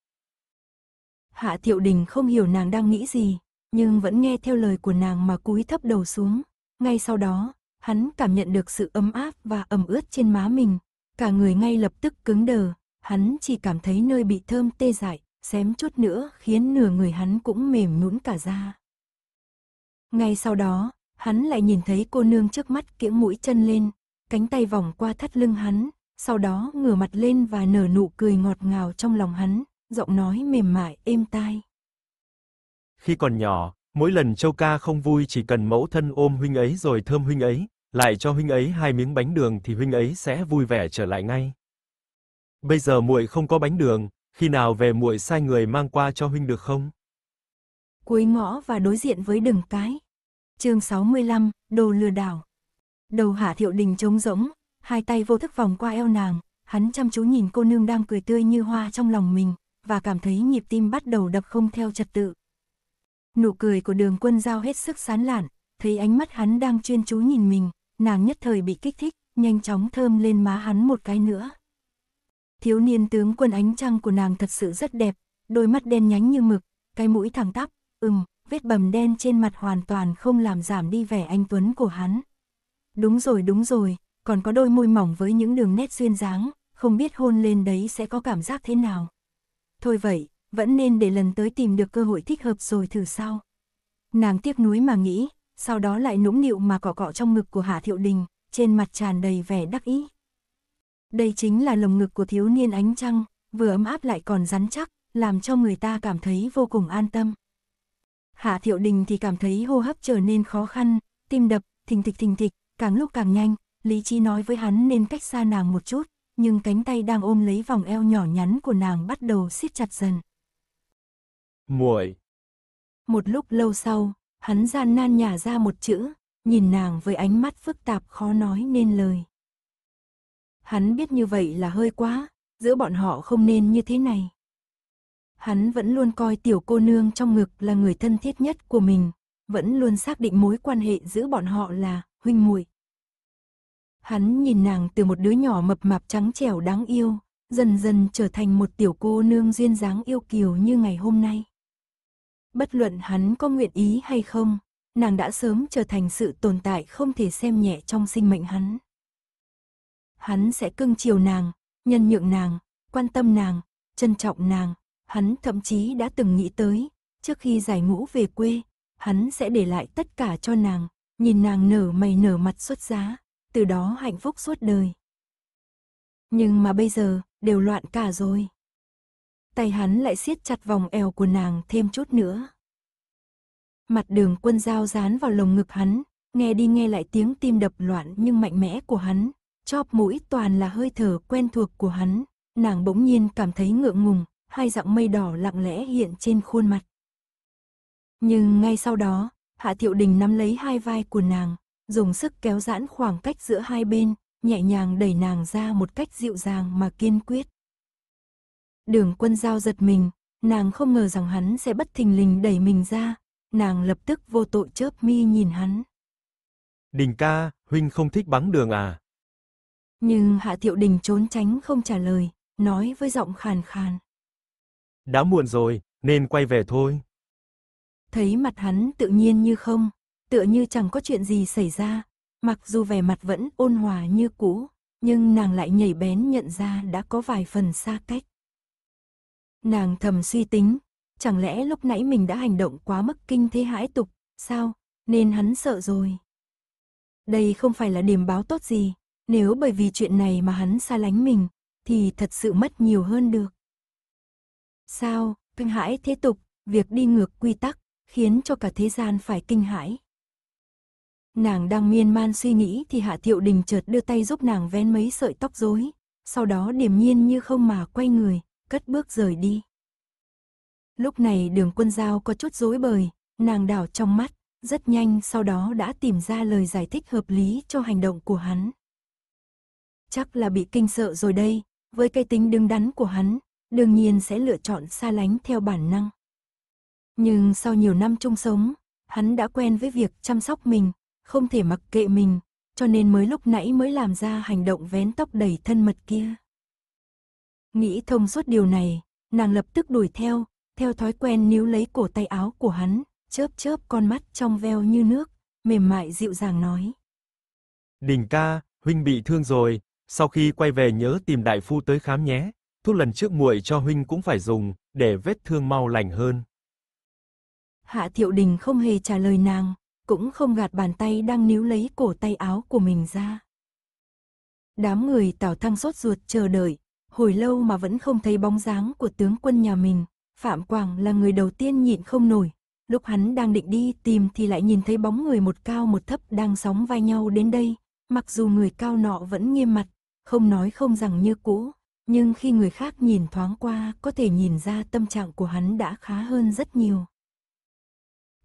[SPEAKER 1] Hạ Thiệu Đình không hiểu nàng đang nghĩ gì, nhưng vẫn nghe theo lời của nàng mà cúi thấp đầu xuống. Ngay sau đó, hắn cảm nhận được sự ấm áp và ẩm ướt trên má mình, cả người ngay lập tức cứng đờ, hắn chỉ cảm thấy nơi bị thơm tê dại, xém chút nữa khiến nửa người hắn cũng mềm nhũn cả ra. Ngay sau đó, hắn lại nhìn thấy cô nương trước mắt kiễng mũi chân lên, cánh tay vòng qua thắt lưng hắn, sau đó ngửa mặt lên và nở nụ cười ngọt ngào trong lòng hắn, giọng nói mềm mại êm tai.
[SPEAKER 2] Khi còn nhỏ, mỗi lần Châu ca không vui chỉ cần mẫu thân ôm huynh ấy rồi thơm huynh ấy, lại cho huynh ấy hai miếng bánh đường thì huynh ấy sẽ vui vẻ trở lại ngay. Bây giờ muội không có bánh đường, khi nào về muội sai người mang qua cho huynh được không?
[SPEAKER 1] Cuối ngõ và đối diện với đừng cái. Chương 65, đồ lừa đảo. Đầu Hạ Thiệu Đình trống rỗng, hai tay vô thức vòng qua eo nàng, hắn chăm chú nhìn cô nương đang cười tươi như hoa trong lòng mình và cảm thấy nhịp tim bắt đầu đập không theo trật tự. Nụ cười của Đường Quân Giao hết sức sán lạn, thấy ánh mắt hắn đang chuyên chú nhìn mình, nàng nhất thời bị kích thích, nhanh chóng thơm lên má hắn một cái nữa. Thiếu niên tướng quân ánh trăng của nàng thật sự rất đẹp, đôi mắt đen nhánh như mực, cái mũi thẳng tắp, ừm, vết bầm đen trên mặt hoàn toàn không làm giảm đi vẻ anh tuấn của hắn. Đúng rồi đúng rồi, còn có đôi môi mỏng với những đường nét duyên dáng, không biết hôn lên đấy sẽ có cảm giác thế nào. Thôi vậy, vẫn nên để lần tới tìm được cơ hội thích hợp rồi thử sau. Nàng tiếc nuối mà nghĩ, sau đó lại nũng nịu mà cọ cọ trong ngực của Hạ Thiệu Đình, trên mặt tràn đầy vẻ đắc ý. Đây chính là lồng ngực của thiếu niên ánh trăng, vừa ấm áp lại còn rắn chắc, làm cho người ta cảm thấy vô cùng an tâm. Hạ Thiệu Đình thì cảm thấy hô hấp trở nên khó khăn, tim đập, thình thịch thình thịch, càng lúc càng nhanh, lý trí nói với hắn nên cách xa nàng một chút, nhưng cánh tay đang ôm lấy vòng eo nhỏ nhắn của nàng bắt đầu siết chặt dần. Muội. Một lúc lâu sau, hắn gian nan nhả ra một chữ, nhìn nàng với ánh mắt phức tạp khó nói nên lời. Hắn biết như vậy là hơi quá, giữa bọn họ không nên như thế này. Hắn vẫn luôn coi tiểu cô nương trong ngực là người thân thiết nhất của mình, vẫn luôn xác định mối quan hệ giữa bọn họ là huynh muội. Hắn nhìn nàng từ một đứa nhỏ mập mạp trắng trẻo đáng yêu, dần dần trở thành một tiểu cô nương duyên dáng yêu kiều như ngày hôm nay. Bất luận hắn có nguyện ý hay không, nàng đã sớm trở thành sự tồn tại không thể xem nhẹ trong sinh mệnh hắn hắn sẽ cưng chiều nàng, nhân nhượng nàng, quan tâm nàng, trân trọng nàng, hắn thậm chí đã từng nghĩ tới, trước khi giải ngũ về quê, hắn sẽ để lại tất cả cho nàng, nhìn nàng nở mày nở mặt xuất giá, từ đó hạnh phúc suốt đời. Nhưng mà bây giờ, đều loạn cả rồi. Tay hắn lại siết chặt vòng eo của nàng thêm chút nữa. Mặt đường quân dao dán vào lồng ngực hắn, nghe đi nghe lại tiếng tim đập loạn nhưng mạnh mẽ của hắn, chóp mũi toàn là hơi thở quen thuộc của hắn, nàng bỗng nhiên cảm thấy ngượng ngùng, hai dạng mây đỏ lặng lẽ hiện trên khuôn mặt. Nhưng ngay sau đó, Hạ Thiệu Đình nắm lấy hai vai của nàng, dùng sức kéo giãn khoảng cách giữa hai bên, nhẹ nhàng đẩy nàng ra một cách dịu dàng mà kiên quyết. Đường quân giao giật mình, nàng không ngờ rằng hắn sẽ bất thình lình đẩy mình ra, nàng lập tức vô tội chớp mi nhìn hắn.
[SPEAKER 2] Đình ca, huynh không thích bắn đường à?
[SPEAKER 1] Nhưng Hạ Thiệu Đình trốn tránh không trả lời, nói với giọng khàn khàn.
[SPEAKER 2] Đã muộn rồi, nên quay về thôi.
[SPEAKER 1] Thấy mặt hắn tự nhiên như không, tựa như chẳng có chuyện gì xảy ra, mặc dù vẻ mặt vẫn ôn hòa như cũ, nhưng nàng lại nhảy bén nhận ra đã có vài phần xa cách. Nàng thầm suy tính, chẳng lẽ lúc nãy mình đã hành động quá mức kinh thế hãi tục, sao, nên hắn sợ rồi. Đây không phải là điểm báo tốt gì, nếu bởi vì chuyện này mà hắn xa lánh mình, thì thật sự mất nhiều hơn được. Sao, kinh hãi thế tục, việc đi ngược quy tắc, khiến cho cả thế gian phải kinh hãi. Nàng đang miên man suy nghĩ thì Hạ Thiệu Đình chợt đưa tay giúp nàng vén mấy sợi tóc rối, sau đó điềm nhiên như không mà quay người, cất bước rời đi. Lúc này đường quân giao có chút rối bời, nàng đảo trong mắt, rất nhanh sau đó đã tìm ra lời giải thích hợp lý cho hành động của hắn chắc là bị kinh sợ rồi đây, với cái tính đứng đắn của hắn, đương nhiên sẽ lựa chọn xa lánh theo bản năng. Nhưng sau nhiều năm chung sống, hắn đã quen với việc chăm sóc mình, không thể mặc kệ mình, cho nên mới lúc nãy mới làm ra hành động vén tóc đầy thân mật kia. Nghĩ thông suốt điều này, nàng lập tức đuổi theo, theo thói quen níu lấy cổ tay áo của hắn, chớp chớp con mắt trong veo như nước, mềm mại dịu dàng nói.
[SPEAKER 2] Đình ca, huynh bị thương rồi, sau khi quay về nhớ tìm đại phu tới khám nhé, thuốc lần trước muội cho huynh cũng phải dùng, để vết thương mau lành hơn.
[SPEAKER 1] Hạ Thiệu Đình không hề trả lời nàng, cũng không gạt bàn tay đang níu lấy cổ tay áo của mình ra. Đám người Tào Thăng sốt ruột chờ đợi, hồi lâu mà vẫn không thấy bóng dáng của tướng quân nhà mình, Phạm Quảng là người đầu tiên nhịn không nổi, lúc hắn đang định đi tìm thì lại nhìn thấy bóng người một cao một thấp đang sóng vai nhau đến đây, mặc dù người cao nọ vẫn nghiêm mặt không nói không rằng như cũ, nhưng khi người khác nhìn thoáng qua có thể nhìn ra tâm trạng của hắn đã khá hơn rất nhiều.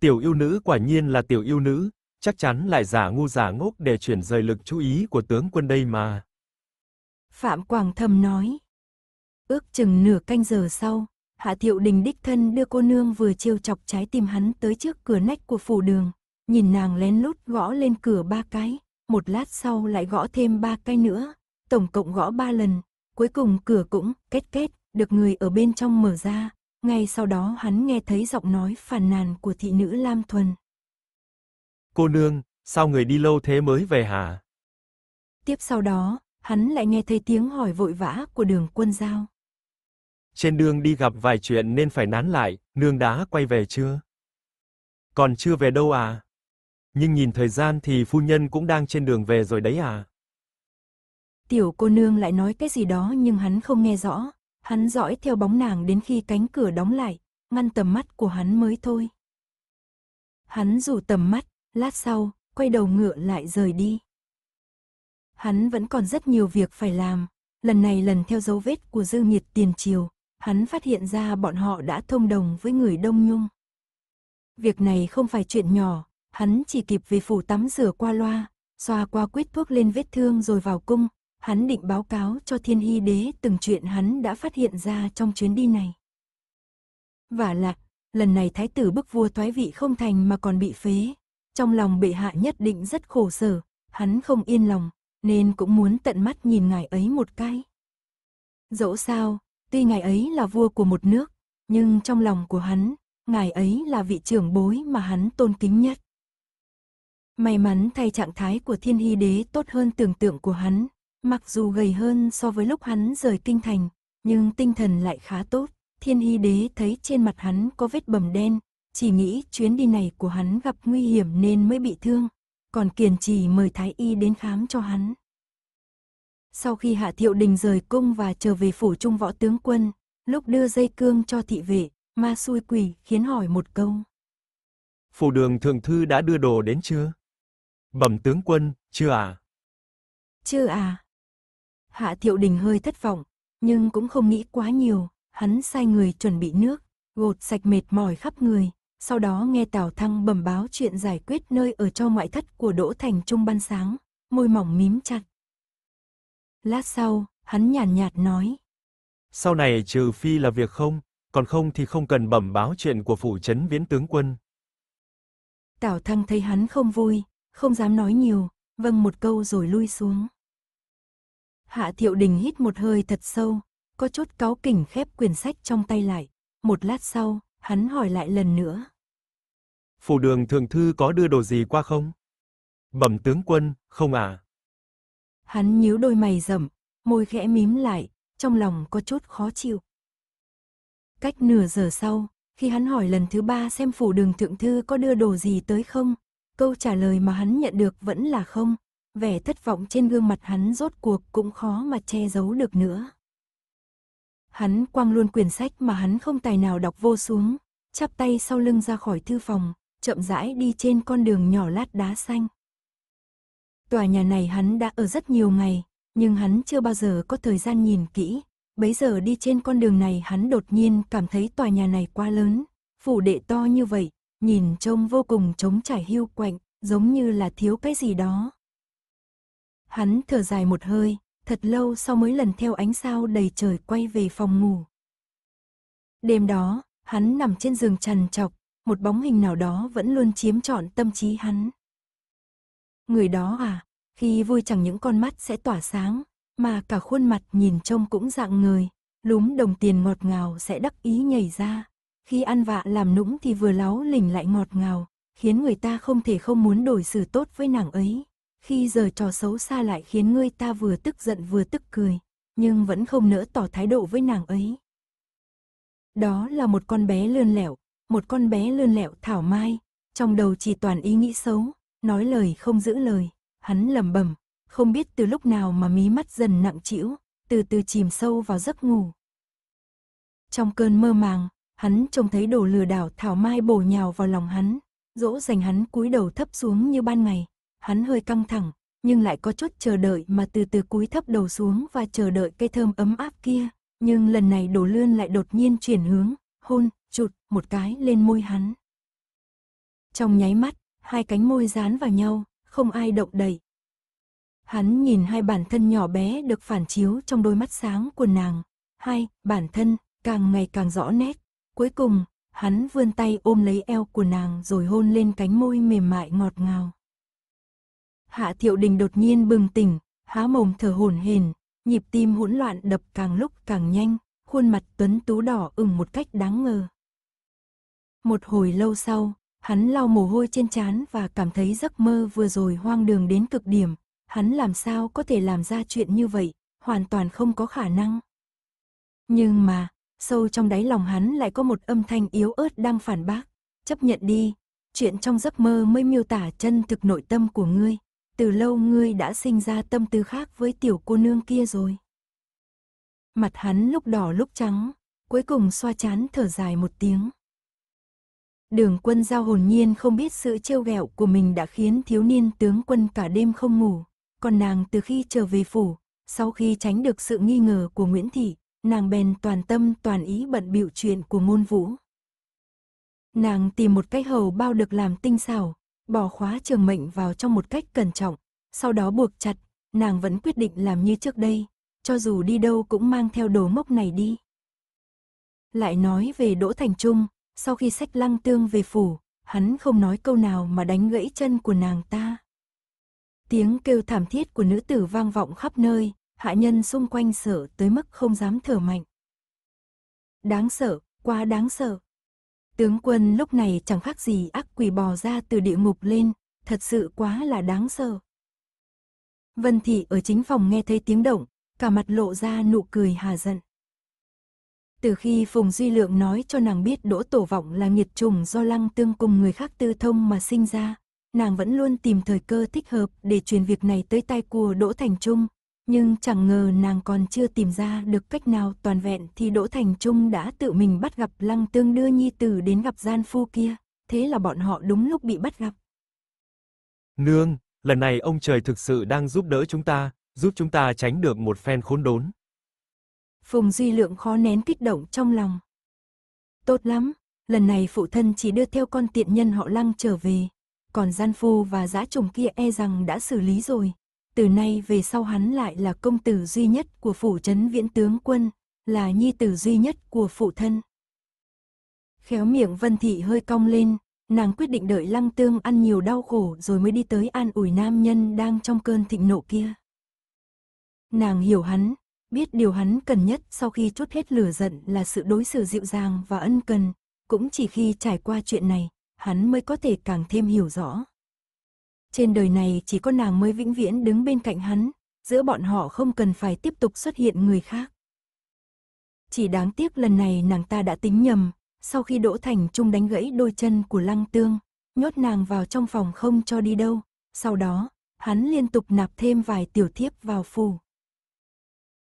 [SPEAKER 2] Tiểu yêu nữ quả nhiên là tiểu yêu nữ, chắc chắn lại giả ngu giả ngốc để chuyển rời lực chú ý của tướng quân đây mà.
[SPEAKER 1] Phạm Quảng thầm nói. Ước chừng nửa canh giờ sau, Hạ Thiệu Đình đích thân đưa cô nương vừa chiêu chọc trái tim hắn tới trước cửa nách của phủ đường, nhìn nàng lén lút gõ lên cửa ba cái, một lát sau lại gõ thêm ba cái nữa, tổng cộng gõ ba lần, cuối cùng cửa cũng két két, được người ở bên trong mở ra, ngay sau đó hắn nghe thấy giọng nói phàn nàn của thị nữ Lam Thuần.
[SPEAKER 2] Cô nương, sao người đi lâu thế mới về hả?
[SPEAKER 1] Tiếp sau đó, hắn lại nghe thấy tiếng hỏi vội vã của đường quân giao.
[SPEAKER 2] Trên đường đi gặp vài chuyện nên phải nán lại, nương đã quay về chưa? Còn chưa về đâu à? Nhưng nhìn thời gian thì phu nhân cũng đang trên đường về rồi đấy à?
[SPEAKER 1] Tiểu cô nương lại nói cái gì đó nhưng hắn không nghe rõ, hắn dõi theo bóng nàng đến khi cánh cửa đóng lại, ngăn tầm mắt của hắn mới thôi. Hắn rủ tầm mắt, lát sau, quay đầu ngựa lại rời đi. Hắn vẫn còn rất nhiều việc phải làm, lần này lần theo dấu vết của dư nhiệt tiền triều, hắn phát hiện ra bọn họ đã thông đồng với người Đông Nhung. Việc này không phải chuyện nhỏ, hắn chỉ kịp về phủ tắm rửa qua loa, xoa qua quyết thuốc lên vết thương rồi vào cung, hắn định báo cáo cho thiên hy đế từng chuyện hắn đã phát hiện ra trong chuyến đi này. Vả là, lần này thái tử bức vua thoái vị không thành mà còn bị phế. Trong lòng bệ hạ nhất định rất khổ sở, hắn không yên lòng, nên cũng muốn tận mắt nhìn ngài ấy một cái. Dẫu sao, tuy ngài ấy là vua của một nước, nhưng trong lòng của hắn, ngài ấy là vị trưởng bối mà hắn tôn kính nhất. May mắn thay trạng thái của thiên hy đế tốt hơn tưởng tượng của hắn, Mặc dù gầy hơn so với lúc hắn rời kinh thành, nhưng tinh thần lại khá tốt. Thiên hy đế thấy trên mặt hắn có vết bầm đen, chỉ nghĩ chuyến đi này của hắn gặp nguy hiểm nên mới bị thương, còn kiền trì mời thái y đến khám cho hắn. Sau khi Hạ Thiệu Đình rời cung và trở về phủ trung võ tướng quân, lúc đưa dây cương cho thị vệ, ma xui quỷ khiến hỏi một câu.
[SPEAKER 2] Phủ đường thượng thư đã đưa đồ đến chưa? Bẩm tướng quân, chưa à?
[SPEAKER 1] Chưa à? Hạ Thiệu Đình hơi thất vọng, nhưng cũng không nghĩ quá nhiều, hắn sai người chuẩn bị nước, gột sạch mệt mỏi khắp người, sau đó nghe Tào Thăng bẩm báo chuyện giải quyết nơi ở cho ngoại thất của Đỗ Thành Trung ban sáng, môi mỏng mím chặt. Lát sau, hắn nhàn nhạt, nhạt nói.
[SPEAKER 2] Sau này trừ phi là việc không, còn không thì không cần bẩm báo chuyện của phủ chấn viễn tướng quân.
[SPEAKER 1] Tào Thăng thấy hắn không vui, không dám nói nhiều, vâng một câu rồi lui xuống. Hạ Thiệu Đình hít một hơi thật sâu, có chút cáu kỉnh khép quyển sách trong tay lại. Một lát sau, hắn hỏi lại lần nữa.
[SPEAKER 2] Phủ đường Thượng thư có đưa đồ gì qua không? Bẩm tướng quân, không à?
[SPEAKER 1] Hắn nhíu đôi mày rậm, môi khẽ mím lại, trong lòng có chút khó chịu. Cách nửa giờ sau, khi hắn hỏi lần thứ ba xem phủ đường thượng thư có đưa đồ gì tới không, câu trả lời mà hắn nhận được vẫn là không vẻ thất vọng trên gương mặt hắn rốt cuộc cũng khó mà che giấu được nữa. Hắn quăng luôn quyển sách mà hắn không tài nào đọc vô xuống, chắp tay sau lưng ra khỏi thư phòng, chậm rãi đi trên con đường nhỏ lát đá xanh. Tòa nhà này hắn đã ở rất nhiều ngày, nhưng hắn chưa bao giờ có thời gian nhìn kỹ. Bấy giờ đi trên con đường này hắn đột nhiên cảm thấy tòa nhà này quá lớn, phủ đệ to như vậy, nhìn trông vô cùng trống trải hưu quạnh, giống như là thiếu cái gì đó. Hắn thở dài một hơi, thật lâu sau mới lần theo ánh sao đầy trời quay về phòng ngủ. Đêm đó, hắn nằm trên giường trằn trọc, một bóng hình nào đó vẫn luôn chiếm trọn tâm trí hắn. Người đó à, khi vui chẳng những con mắt sẽ tỏa sáng, mà cả khuôn mặt nhìn trông cũng dạng người, lúm đồng tiền ngọt ngào sẽ đắc ý nhảy ra. Khi ăn vạ làm nũng thì vừa láo lỉnh lại ngọt ngào, khiến người ta không thể không muốn đối xử tốt với nàng ấy khi giờ trò xấu xa lại khiến ngươi ta vừa tức giận vừa tức cười, nhưng vẫn không nỡ tỏ thái độ với nàng ấy. Đó là một con bé lươn lẹo, một con bé lươn lẹo thảo mai, trong đầu chỉ toàn ý nghĩ xấu, nói lời không giữ lời, hắn lầm bẩm không biết từ lúc nào mà mí mắt dần nặng trĩu, từ từ chìm sâu vào giấc ngủ. Trong cơn mơ màng, hắn trông thấy đồ lừa đảo thảo mai bổ nhào vào lòng hắn, dỗ dành hắn cúi đầu thấp xuống như ban ngày, hắn hơi căng thẳng, nhưng lại có chút chờ đợi mà từ từ cúi thấp đầu xuống và chờ đợi cây thơm ấm áp kia. Nhưng lần này đồ lươn lại đột nhiên chuyển hướng, hôn, chụt, một cái lên môi hắn. Trong nháy mắt, hai cánh môi dán vào nhau, không ai động đậy. Hắn nhìn hai bản thân nhỏ bé được phản chiếu trong đôi mắt sáng của nàng. Hai, bản thân, càng ngày càng rõ nét. Cuối cùng, hắn vươn tay ôm lấy eo của nàng rồi hôn lên cánh môi mềm mại ngọt ngào. Hạ Thiệu Đình đột nhiên bừng tỉnh, há mồm thở hổn hển, nhịp tim hỗn loạn đập càng lúc càng nhanh, khuôn mặt tuấn tú đỏ ửng một cách đáng ngờ. Một hồi lâu sau, hắn lau mồ hôi trên trán và cảm thấy giấc mơ vừa rồi hoang đường đến cực điểm, hắn làm sao có thể làm ra chuyện như vậy, hoàn toàn không có khả năng. Nhưng mà, sâu trong đáy lòng hắn lại có một âm thanh yếu ớt đang phản bác, chấp nhận đi, chuyện trong giấc mơ mới miêu tả chân thực nội tâm của ngươi, từ lâu ngươi đã sinh ra tâm tư khác với tiểu cô nương kia rồi. Mặt hắn lúc đỏ lúc trắng, cuối cùng xoa chán thở dài một tiếng. Đường quân giao hồn nhiên không biết sự trêu ghẹo của mình đã khiến thiếu niên tướng quân cả đêm không ngủ, còn nàng từ khi trở về phủ, sau khi tránh được sự nghi ngờ của Nguyễn Thị, nàng bèn toàn tâm toàn ý bận biểu chuyện của môn vũ. Nàng tìm một cái hầu bao được làm tinh xảo, Bỏ khóa trường mệnh vào trong một cách cẩn trọng, sau đó buộc chặt, nàng vẫn quyết định làm như trước đây, cho dù đi đâu cũng mang theo đồ mốc này đi. Lại nói về Đỗ Thành Trung, sau khi sách lăng tương về phủ, hắn không nói câu nào mà đánh gãy chân của nàng ta. Tiếng kêu thảm thiết của nữ tử vang vọng khắp nơi, hạ nhân xung quanh sợ tới mức không dám thở mạnh. Đáng sợ, quá đáng sợ. Tướng quân lúc này chẳng khác gì ác quỷ bò ra từ địa ngục lên, thật sự quá là đáng sợ. Vân Thị ở chính phòng nghe thấy tiếng động, cả mặt lộ ra nụ cười hà giận. Từ khi Phùng Duy Lượng nói cho nàng biết Đỗ Tổ Vọng là nghiệt trùng do lăng tương cùng người khác tư thông mà sinh ra, nàng vẫn luôn tìm thời cơ thích hợp để truyền việc này tới tai của Đỗ Thành Trung, nhưng chẳng ngờ nàng còn chưa tìm ra được cách nào toàn vẹn thì Đỗ Thành Trung đã tự mình bắt gặp Lăng Tương đưa Nhi Tử đến gặp gian phu kia, thế là bọn họ đúng lúc bị bắt gặp.
[SPEAKER 2] Nương, lần này ông trời thực sự đang giúp đỡ chúng ta, giúp chúng ta tránh được một phen khốn đốn.
[SPEAKER 1] Phùng Duy Lượng khó nén kích động trong lòng. Tốt lắm, lần này phụ thân chỉ đưa theo con tiện nhân họ Lăng trở về, còn gian phu và giã trùng kia e rằng đã xử lý rồi, từ nay về sau hắn lại là công tử duy nhất của phủ trấn viễn tướng quân, là nhi tử duy nhất của phụ thân. Khéo miệng Vân Thị hơi cong lên, nàng quyết định đợi Lăng Tương ăn nhiều đau khổ rồi mới đi tới an ủi nam nhân đang trong cơn thịnh nộ kia. Nàng hiểu hắn, biết điều hắn cần nhất sau khi chốt hết lửa giận là sự đối xử dịu dàng và ân cần, cũng chỉ khi trải qua chuyện này, hắn mới có thể càng thêm hiểu rõ. Trên đời này chỉ có nàng mới vĩnh viễn đứng bên cạnh hắn, giữa bọn họ không cần phải tiếp tục xuất hiện người khác. Chỉ đáng tiếc lần này nàng ta đã tính nhầm, sau khi Đỗ Thành Trung đánh gãy đôi chân của Lăng Tương, nhốt nàng vào trong phòng không cho đi đâu, sau đó, hắn liên tục nạp thêm vài tiểu thiếp vào phù.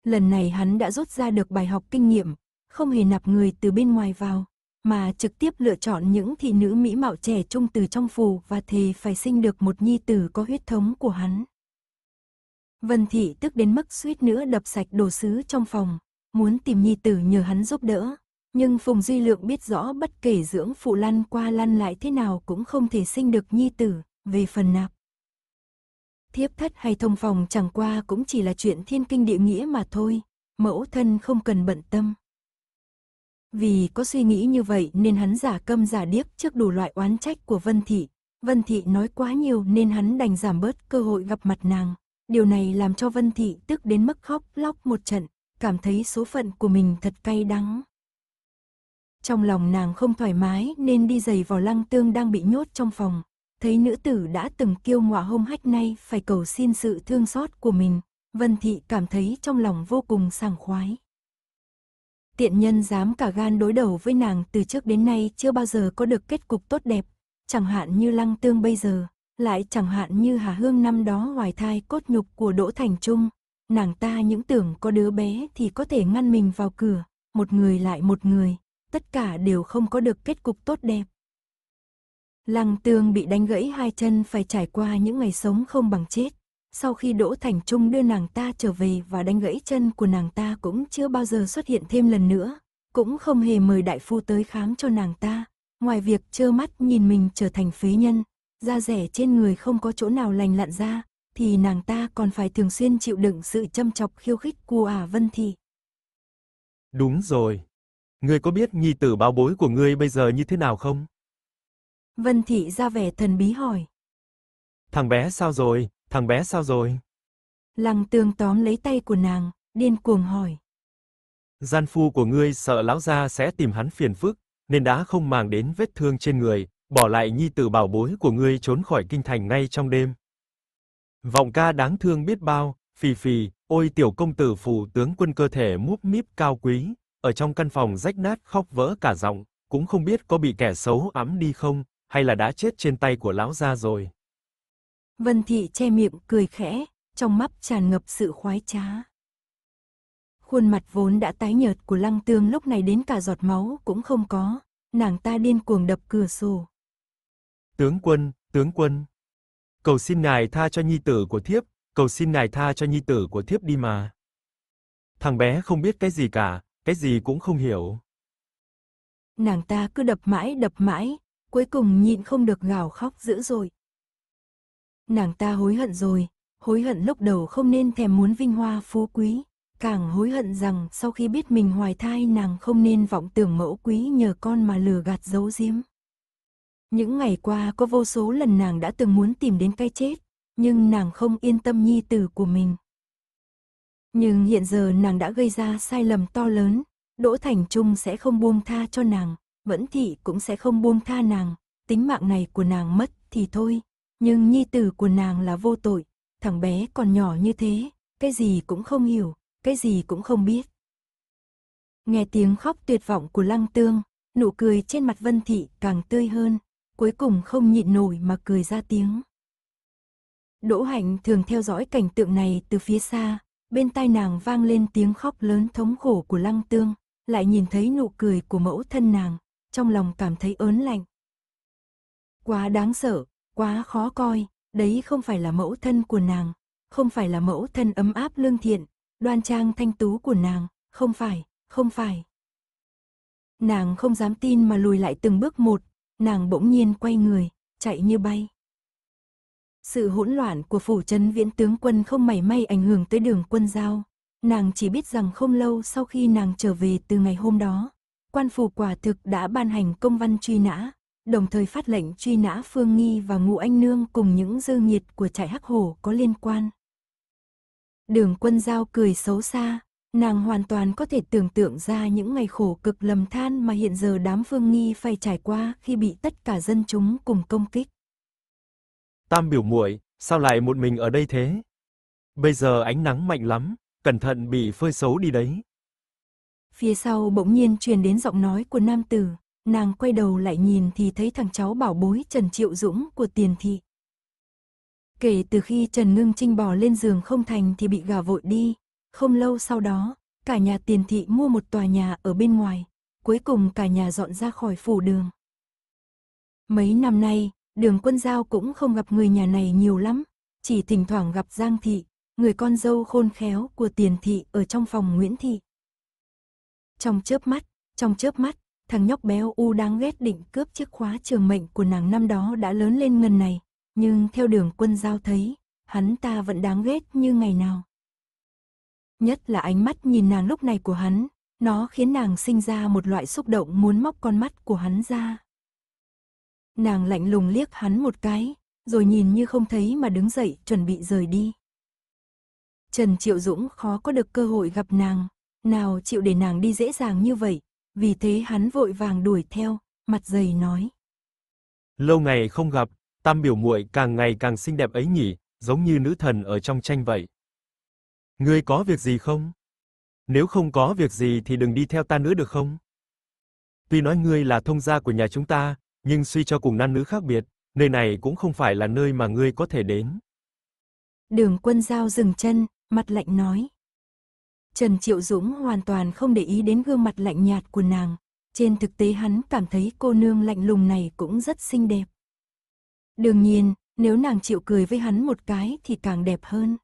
[SPEAKER 1] Lần này hắn đã rút ra được bài học kinh nghiệm, không hề nạp người từ bên ngoài vào mà trực tiếp lựa chọn những thị nữ mỹ mạo trẻ trung từ trong phù và thề phải sinh được một nhi tử có huyết thống của hắn. Vân thị tức đến mức suýt nữa đập sạch đồ sứ trong phòng, muốn tìm nhi tử nhờ hắn giúp đỡ. Nhưng Phùng Duy Lượng biết rõ bất kể dưỡng phụ lăn qua lăn lại thế nào cũng không thể sinh được nhi tử, về phần nạp. Thiếp thất hay thông phòng chẳng qua cũng chỉ là chuyện thiên kinh địa nghĩa mà thôi, mẫu thân không cần bận tâm. Vì có suy nghĩ như vậy nên hắn giả câm giả điếc trước đủ loại oán trách của Vân Thị. Vân Thị nói quá nhiều nên hắn đành giảm bớt cơ hội gặp mặt nàng. Điều này làm cho Vân Thị tức đến mức khóc lóc một trận, cảm thấy số phận của mình thật cay đắng. Trong lòng nàng không thoải mái nên đi giày vào lăng tương đang bị nhốt trong phòng. Thấy nữ tử đã từng kiêu ngọa hôm hách nay phải cầu xin sự thương xót của mình, Vân Thị cảm thấy trong lòng vô cùng sảng khoái. Tiện nhân dám cả gan đối đầu với nàng từ trước đến nay chưa bao giờ có được kết cục tốt đẹp, chẳng hạn như lăng tương bây giờ, lại chẳng hạn như Hà Hương năm đó hoài thai cốt nhục của Đỗ Thành Trung. Nàng ta những tưởng có đứa bé thì có thể ngăn mình vào cửa, một người lại một người, tất cả đều không có được kết cục tốt đẹp. Lăng tương bị đánh gãy hai chân phải trải qua những ngày sống không bằng chết sau khi Đỗ Thành Trung đưa nàng ta trở về và đánh gãy chân của nàng ta cũng chưa bao giờ xuất hiện thêm lần nữa, cũng không hề mời đại phu tới khám cho nàng ta, ngoài việc trơ mắt nhìn mình trở thành phế nhân, da rẻ trên người không có chỗ nào lành lặn ra, thì nàng ta còn phải thường xuyên chịu đựng sự châm chọc khiêu khích của ả à Vân Thị.
[SPEAKER 2] Đúng rồi. Ngươi có biết nhi tử báo bối của ngươi bây giờ như thế nào không?
[SPEAKER 1] Vân Thị ra vẻ thần bí hỏi.
[SPEAKER 2] Thằng bé sao rồi, Thằng bé sao rồi?
[SPEAKER 1] Lăng tương tóm lấy tay của nàng, điên cuồng hỏi.
[SPEAKER 2] Gian phu của ngươi sợ lão gia sẽ tìm hắn phiền phức, nên đã không màng đến vết thương trên người, bỏ lại nhi tử bảo bối của ngươi trốn khỏi kinh thành ngay trong đêm. Vọng ca đáng thương biết bao, phì phì, ôi tiểu công tử phủ tướng quân cơ thể múp míp cao quý, ở trong căn phòng rách nát khóc vỡ cả giọng, cũng không biết có bị kẻ xấu ấm đi không, hay là đã chết trên tay của lão gia rồi.
[SPEAKER 1] Vân Thị che miệng cười khẽ, trong mắt tràn ngập sự khoái trá. Khuôn mặt vốn đã tái nhợt của Lăng Tương lúc này đến cả giọt máu cũng không có, nàng ta điên cuồng đập cửa sổ.
[SPEAKER 2] Tướng quân, tướng quân, cầu xin ngài tha cho nhi tử của thiếp, cầu xin ngài tha cho nhi tử của thiếp đi mà. Thằng bé không biết cái gì cả, cái gì cũng không hiểu.
[SPEAKER 1] Nàng ta cứ đập mãi đập mãi, cuối cùng nhịn không được gào khóc dữ dội nàng ta hối hận rồi, hối hận lúc đầu không nên thèm muốn vinh hoa phú quý, càng hối hận rằng sau khi biết mình hoài thai nàng không nên vọng tưởng mẫu quý nhờ con mà lừa gạt giấu diếm. Những ngày qua có vô số lần nàng đã từng muốn tìm đến cái chết, nhưng nàng không yên tâm nhi tử của mình. Nhưng hiện giờ nàng đã gây ra sai lầm to lớn, Đỗ Thành Trung sẽ không buông tha cho nàng, Vẫn Thị cũng sẽ không buông tha nàng, tính mạng này của nàng mất thì thôi, nhưng nhi tử của nàng là vô tội, thằng bé còn nhỏ như thế, cái gì cũng không hiểu, cái gì cũng không biết. Nghe tiếng khóc tuyệt vọng của lăng tương, nụ cười trên mặt vân thị càng tươi hơn, cuối cùng không nhịn nổi mà cười ra tiếng. Đỗ Hạnh thường theo dõi cảnh tượng này từ phía xa, bên tai nàng vang lên tiếng khóc lớn thống khổ của lăng tương, lại nhìn thấy nụ cười của mẫu thân nàng, trong lòng cảm thấy ớn lạnh. Quá đáng sợ, Quá khó coi, đấy không phải là mẫu thân của nàng, không phải là mẫu thân ấm áp lương thiện, đoan trang thanh tú của nàng, không phải, không phải. Nàng không dám tin mà lùi lại từng bước một, nàng bỗng nhiên quay người, chạy như bay. Sự hỗn loạn của phủ trấn viễn tướng quân không mảy may ảnh hưởng tới đường quân giao. Nàng chỉ biết rằng không lâu sau khi nàng trở về từ ngày hôm đó, quan phủ quả thực đã ban hành công văn truy nã, đồng thời phát lệnh truy nã Phương Nghi và Ngụ Anh Nương cùng những dư nhiệt của trại Hắc Hổ có liên quan. Đường quân giao cười xấu xa, nàng hoàn toàn có thể tưởng tượng ra những ngày khổ cực lầm than mà hiện giờ đám Phương Nghi phải trải qua khi bị tất cả dân chúng cùng công kích.
[SPEAKER 2] Tam biểu muội, sao lại một mình ở đây thế? Bây giờ ánh nắng mạnh lắm, cẩn thận bị phơi xấu đi đấy.
[SPEAKER 1] Phía sau bỗng nhiên truyền đến giọng nói của nam tử, nàng quay đầu lại nhìn thì thấy thằng cháu bảo bối Trần Triệu Dũng của tiền thị. Kể từ khi Trần Ngưng Trinh bò lên giường không thành thì bị gà vội đi, không lâu sau đó, cả nhà tiền thị mua một tòa nhà ở bên ngoài, cuối cùng cả nhà dọn ra khỏi phủ đường. Mấy năm nay, đường quân giao cũng không gặp người nhà này nhiều lắm, chỉ thỉnh thoảng gặp Giang Thị, người con dâu khôn khéo của tiền thị ở trong phòng Nguyễn Thị. Trong chớp mắt, trong chớp mắt, Thằng nhóc béo u đáng ghét định cướp chiếc khóa trường mệnh của nàng năm đó đã lớn lên ngần này, nhưng theo đường quân giao thấy, hắn ta vẫn đáng ghét như ngày nào. Nhất là ánh mắt nhìn nàng lúc này của hắn, nó khiến nàng sinh ra một loại xúc động muốn móc con mắt của hắn ra. Nàng lạnh lùng liếc hắn một cái, rồi nhìn như không thấy mà đứng dậy chuẩn bị rời đi. Trần Triệu Dũng khó có được cơ hội gặp nàng, nào chịu để nàng đi dễ dàng như vậy, vì thế hắn vội vàng đuổi theo, mặt dày nói.
[SPEAKER 2] Lâu ngày không gặp, tam biểu muội càng ngày càng xinh đẹp ấy nhỉ, giống như nữ thần ở trong tranh vậy. Ngươi có việc gì không? Nếu không có việc gì thì đừng đi theo ta nữa được không? Tuy nói ngươi là thông gia của nhà chúng ta, nhưng suy cho cùng nam nữ khác biệt, nơi này cũng không phải là nơi mà ngươi có thể đến.
[SPEAKER 1] Đường Quân giao dừng chân, mặt lạnh nói. Trần Triệu Dũng hoàn toàn không để ý đến gương mặt lạnh nhạt của nàng. Trên thực tế hắn cảm thấy cô nương lạnh lùng này cũng rất xinh đẹp. Đương nhiên, nếu nàng chịu cười với hắn một cái thì càng đẹp hơn.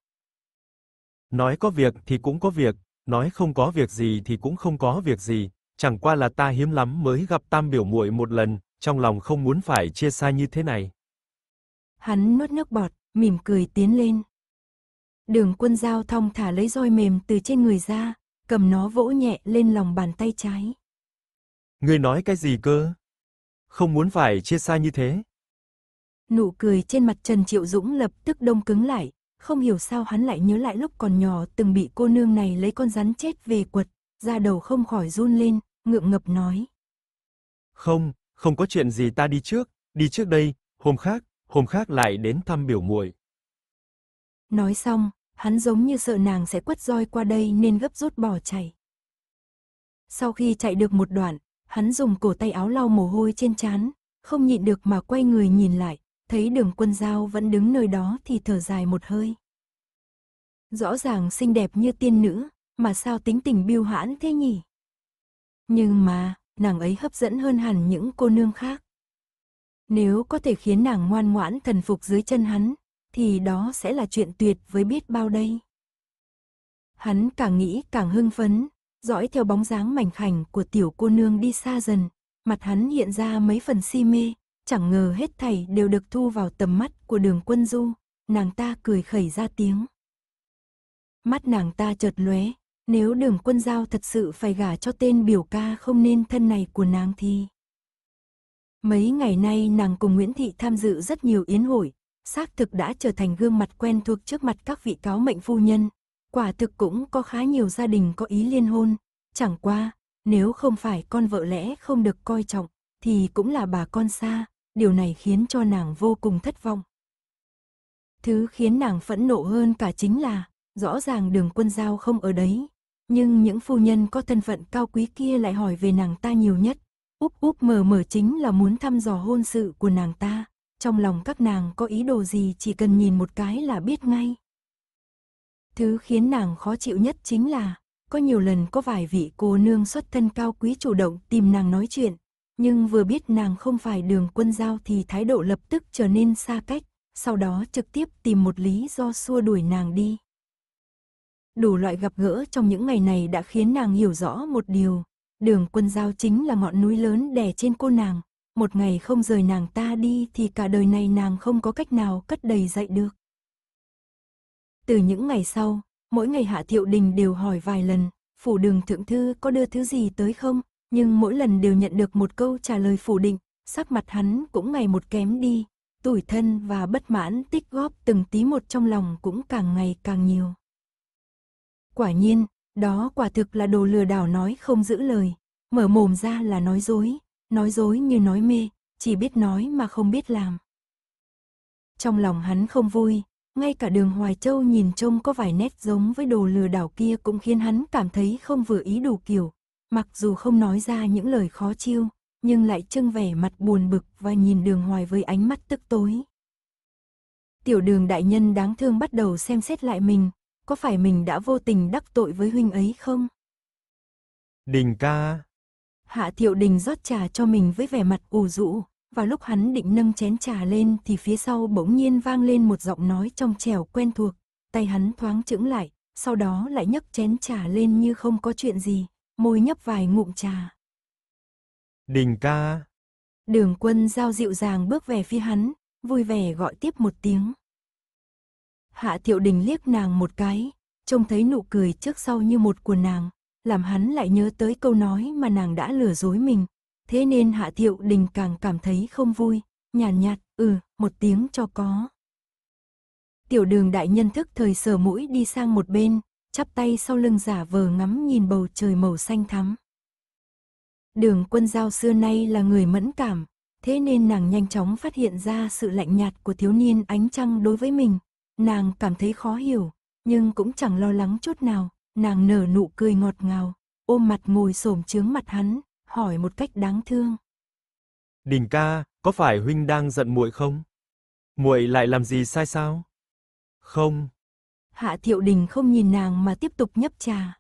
[SPEAKER 2] Nói có việc thì cũng có việc, nói không có việc gì thì cũng không có việc gì, chẳng qua là ta hiếm lắm mới gặp Tam biểu muội một lần, trong lòng không muốn phải chia xa như thế này.
[SPEAKER 1] Hắn nuốt nước bọt, mỉm cười tiến lên. Đường quân giao thong thả lấy roi mềm từ trên người ra, cầm nó vỗ nhẹ lên lòng bàn tay trái.
[SPEAKER 2] Ngươi nói cái gì cơ? Không muốn phải chia xa như thế.
[SPEAKER 1] Nụ cười trên mặt Trần Triệu Dũng lập tức đông cứng lại, không hiểu sao hắn lại nhớ lại lúc còn nhỏ từng bị cô nương này lấy con rắn chết về quật, da đầu không khỏi run lên, ngượng ngập nói.
[SPEAKER 2] Không, không có chuyện gì ta đi trước, đi trước đây, hôm khác, hôm khác lại đến thăm biểu muội.
[SPEAKER 1] Nói xong, hắn giống như sợ nàng sẽ quất roi qua đây nên gấp rút bỏ chạy. Sau khi chạy được một đoạn, hắn dùng cổ tay áo lau mồ hôi trên trán, không nhịn được mà quay người nhìn lại, thấy đường quân giao vẫn đứng nơi đó thì thở dài một hơi. Rõ ràng xinh đẹp như tiên nữ, mà sao tính tình biêu hãn thế nhỉ? Nhưng mà, nàng ấy hấp dẫn hơn hẳn những cô nương khác. Nếu có thể khiến nàng ngoan ngoãn thần phục dưới chân hắn, thì đó sẽ là chuyện tuyệt với biết bao đây. Hắn càng nghĩ càng hưng phấn, dõi theo bóng dáng mảnh khảnh của tiểu cô nương đi xa dần, mặt hắn hiện ra mấy phần si mê, chẳng ngờ hết thảy đều được thu vào tầm mắt của đường quân du, nàng ta cười khẩy ra tiếng. Mắt nàng ta chợt lóe, nếu đường quân giao thật sự phải gả cho tên biểu ca không nên thân này của nàng thì... Mấy ngày nay nàng cùng Nguyễn Thị tham dự rất nhiều yến hội, xác thực đã trở thành gương mặt quen thuộc trước mặt các vị cáo mệnh phu nhân. Quả thực cũng có khá nhiều gia đình có ý liên hôn, chẳng qua, nếu không phải con vợ lẽ không được coi trọng, thì cũng là bà con xa, điều này khiến cho nàng vô cùng thất vọng. Thứ khiến nàng phẫn nộ hơn cả chính là, rõ ràng đường quân giao không ở đấy, nhưng những phu nhân có thân phận cao quý kia lại hỏi về nàng ta nhiều nhất, úp úp mờ mờ chính là muốn thăm dò hôn sự của nàng ta, trong lòng các nàng có ý đồ gì chỉ cần nhìn một cái là biết ngay. Thứ khiến nàng khó chịu nhất chính là, có nhiều lần có vài vị cô nương xuất thân cao quý chủ động tìm nàng nói chuyện, nhưng vừa biết nàng không phải đường quân giao thì thái độ lập tức trở nên xa cách, sau đó trực tiếp tìm một lý do xua đuổi nàng đi. Đủ loại gặp gỡ trong những ngày này đã khiến nàng hiểu rõ một điều, đường quân giao chính là ngọn núi lớn đè trên cô nàng, một ngày không rời nàng ta đi thì cả đời này nàng không có cách nào cất đầy dạy được. Từ những ngày sau, mỗi ngày Hạ Thiệu Đình đều hỏi vài lần, phủ đường thượng thư có đưa thứ gì tới không, nhưng mỗi lần đều nhận được một câu trả lời phủ định, sắc mặt hắn cũng ngày một kém đi, tủi thân và bất mãn tích góp từng tí một trong lòng cũng càng ngày càng nhiều. Quả nhiên, đó quả thực là đồ lừa đảo nói không giữ lời, mở mồm ra là nói dối, nói dối như nói mê, chỉ biết nói mà không biết làm. Trong lòng hắn không vui, ngay cả đường Hoài Châu nhìn trông có vài nét giống với đồ lừa đảo kia cũng khiến hắn cảm thấy không vừa ý đủ kiểu. Mặc dù không nói ra những lời khó chiêu, nhưng lại trưng vẻ mặt buồn bực và nhìn đường Hoài với ánh mắt tức tối. Tiểu đường đại nhân đáng thương bắt đầu xem xét lại mình, có phải mình đã vô tình đắc tội với huynh ấy không?
[SPEAKER 2] Đình ca,
[SPEAKER 1] Hạ Thiệu Đình rót trà cho mình với vẻ mặt ù rũ, và lúc hắn định nâng chén trà lên thì phía sau bỗng nhiên vang lên một giọng nói trong trẻo quen thuộc, tay hắn thoáng chững lại, sau đó lại nhấc chén trà lên như không có chuyện gì, môi nhấp vài ngụm trà.
[SPEAKER 2] Đình ca.
[SPEAKER 1] Đường quân giao dịu dàng bước về phía hắn, vui vẻ gọi tiếp một tiếng. Hạ Thiệu Đình liếc nàng một cái, trông thấy nụ cười trước sau như một của nàng, làm hắn lại nhớ tới câu nói mà nàng đã lừa dối mình. Thế nên Hạ Thiệu Đình càng cảm thấy không vui, nhàn nhạt, nhạt, ừ, một tiếng cho có. Tiểu đường đại nhân thức thời sờ mũi đi sang một bên, chắp tay sau lưng giả vờ ngắm nhìn bầu trời màu xanh thắm. Đường quân giao xưa nay là người mẫn cảm, thế nên nàng nhanh chóng phát hiện ra sự lạnh nhạt của thiếu niên ánh trăng đối với mình. Nàng cảm thấy khó hiểu, nhưng cũng chẳng lo lắng chút nào, Nàng nở nụ cười ngọt ngào, ôm mặt ngồi xổm chướng mặt hắn, hỏi một cách đáng thương.
[SPEAKER 2] "Đình ca, có phải huynh đang giận muội không? Muội lại làm gì sai sao?" "Không."
[SPEAKER 1] Hạ Thiệu Đình không nhìn nàng mà tiếp tục nhấp trà.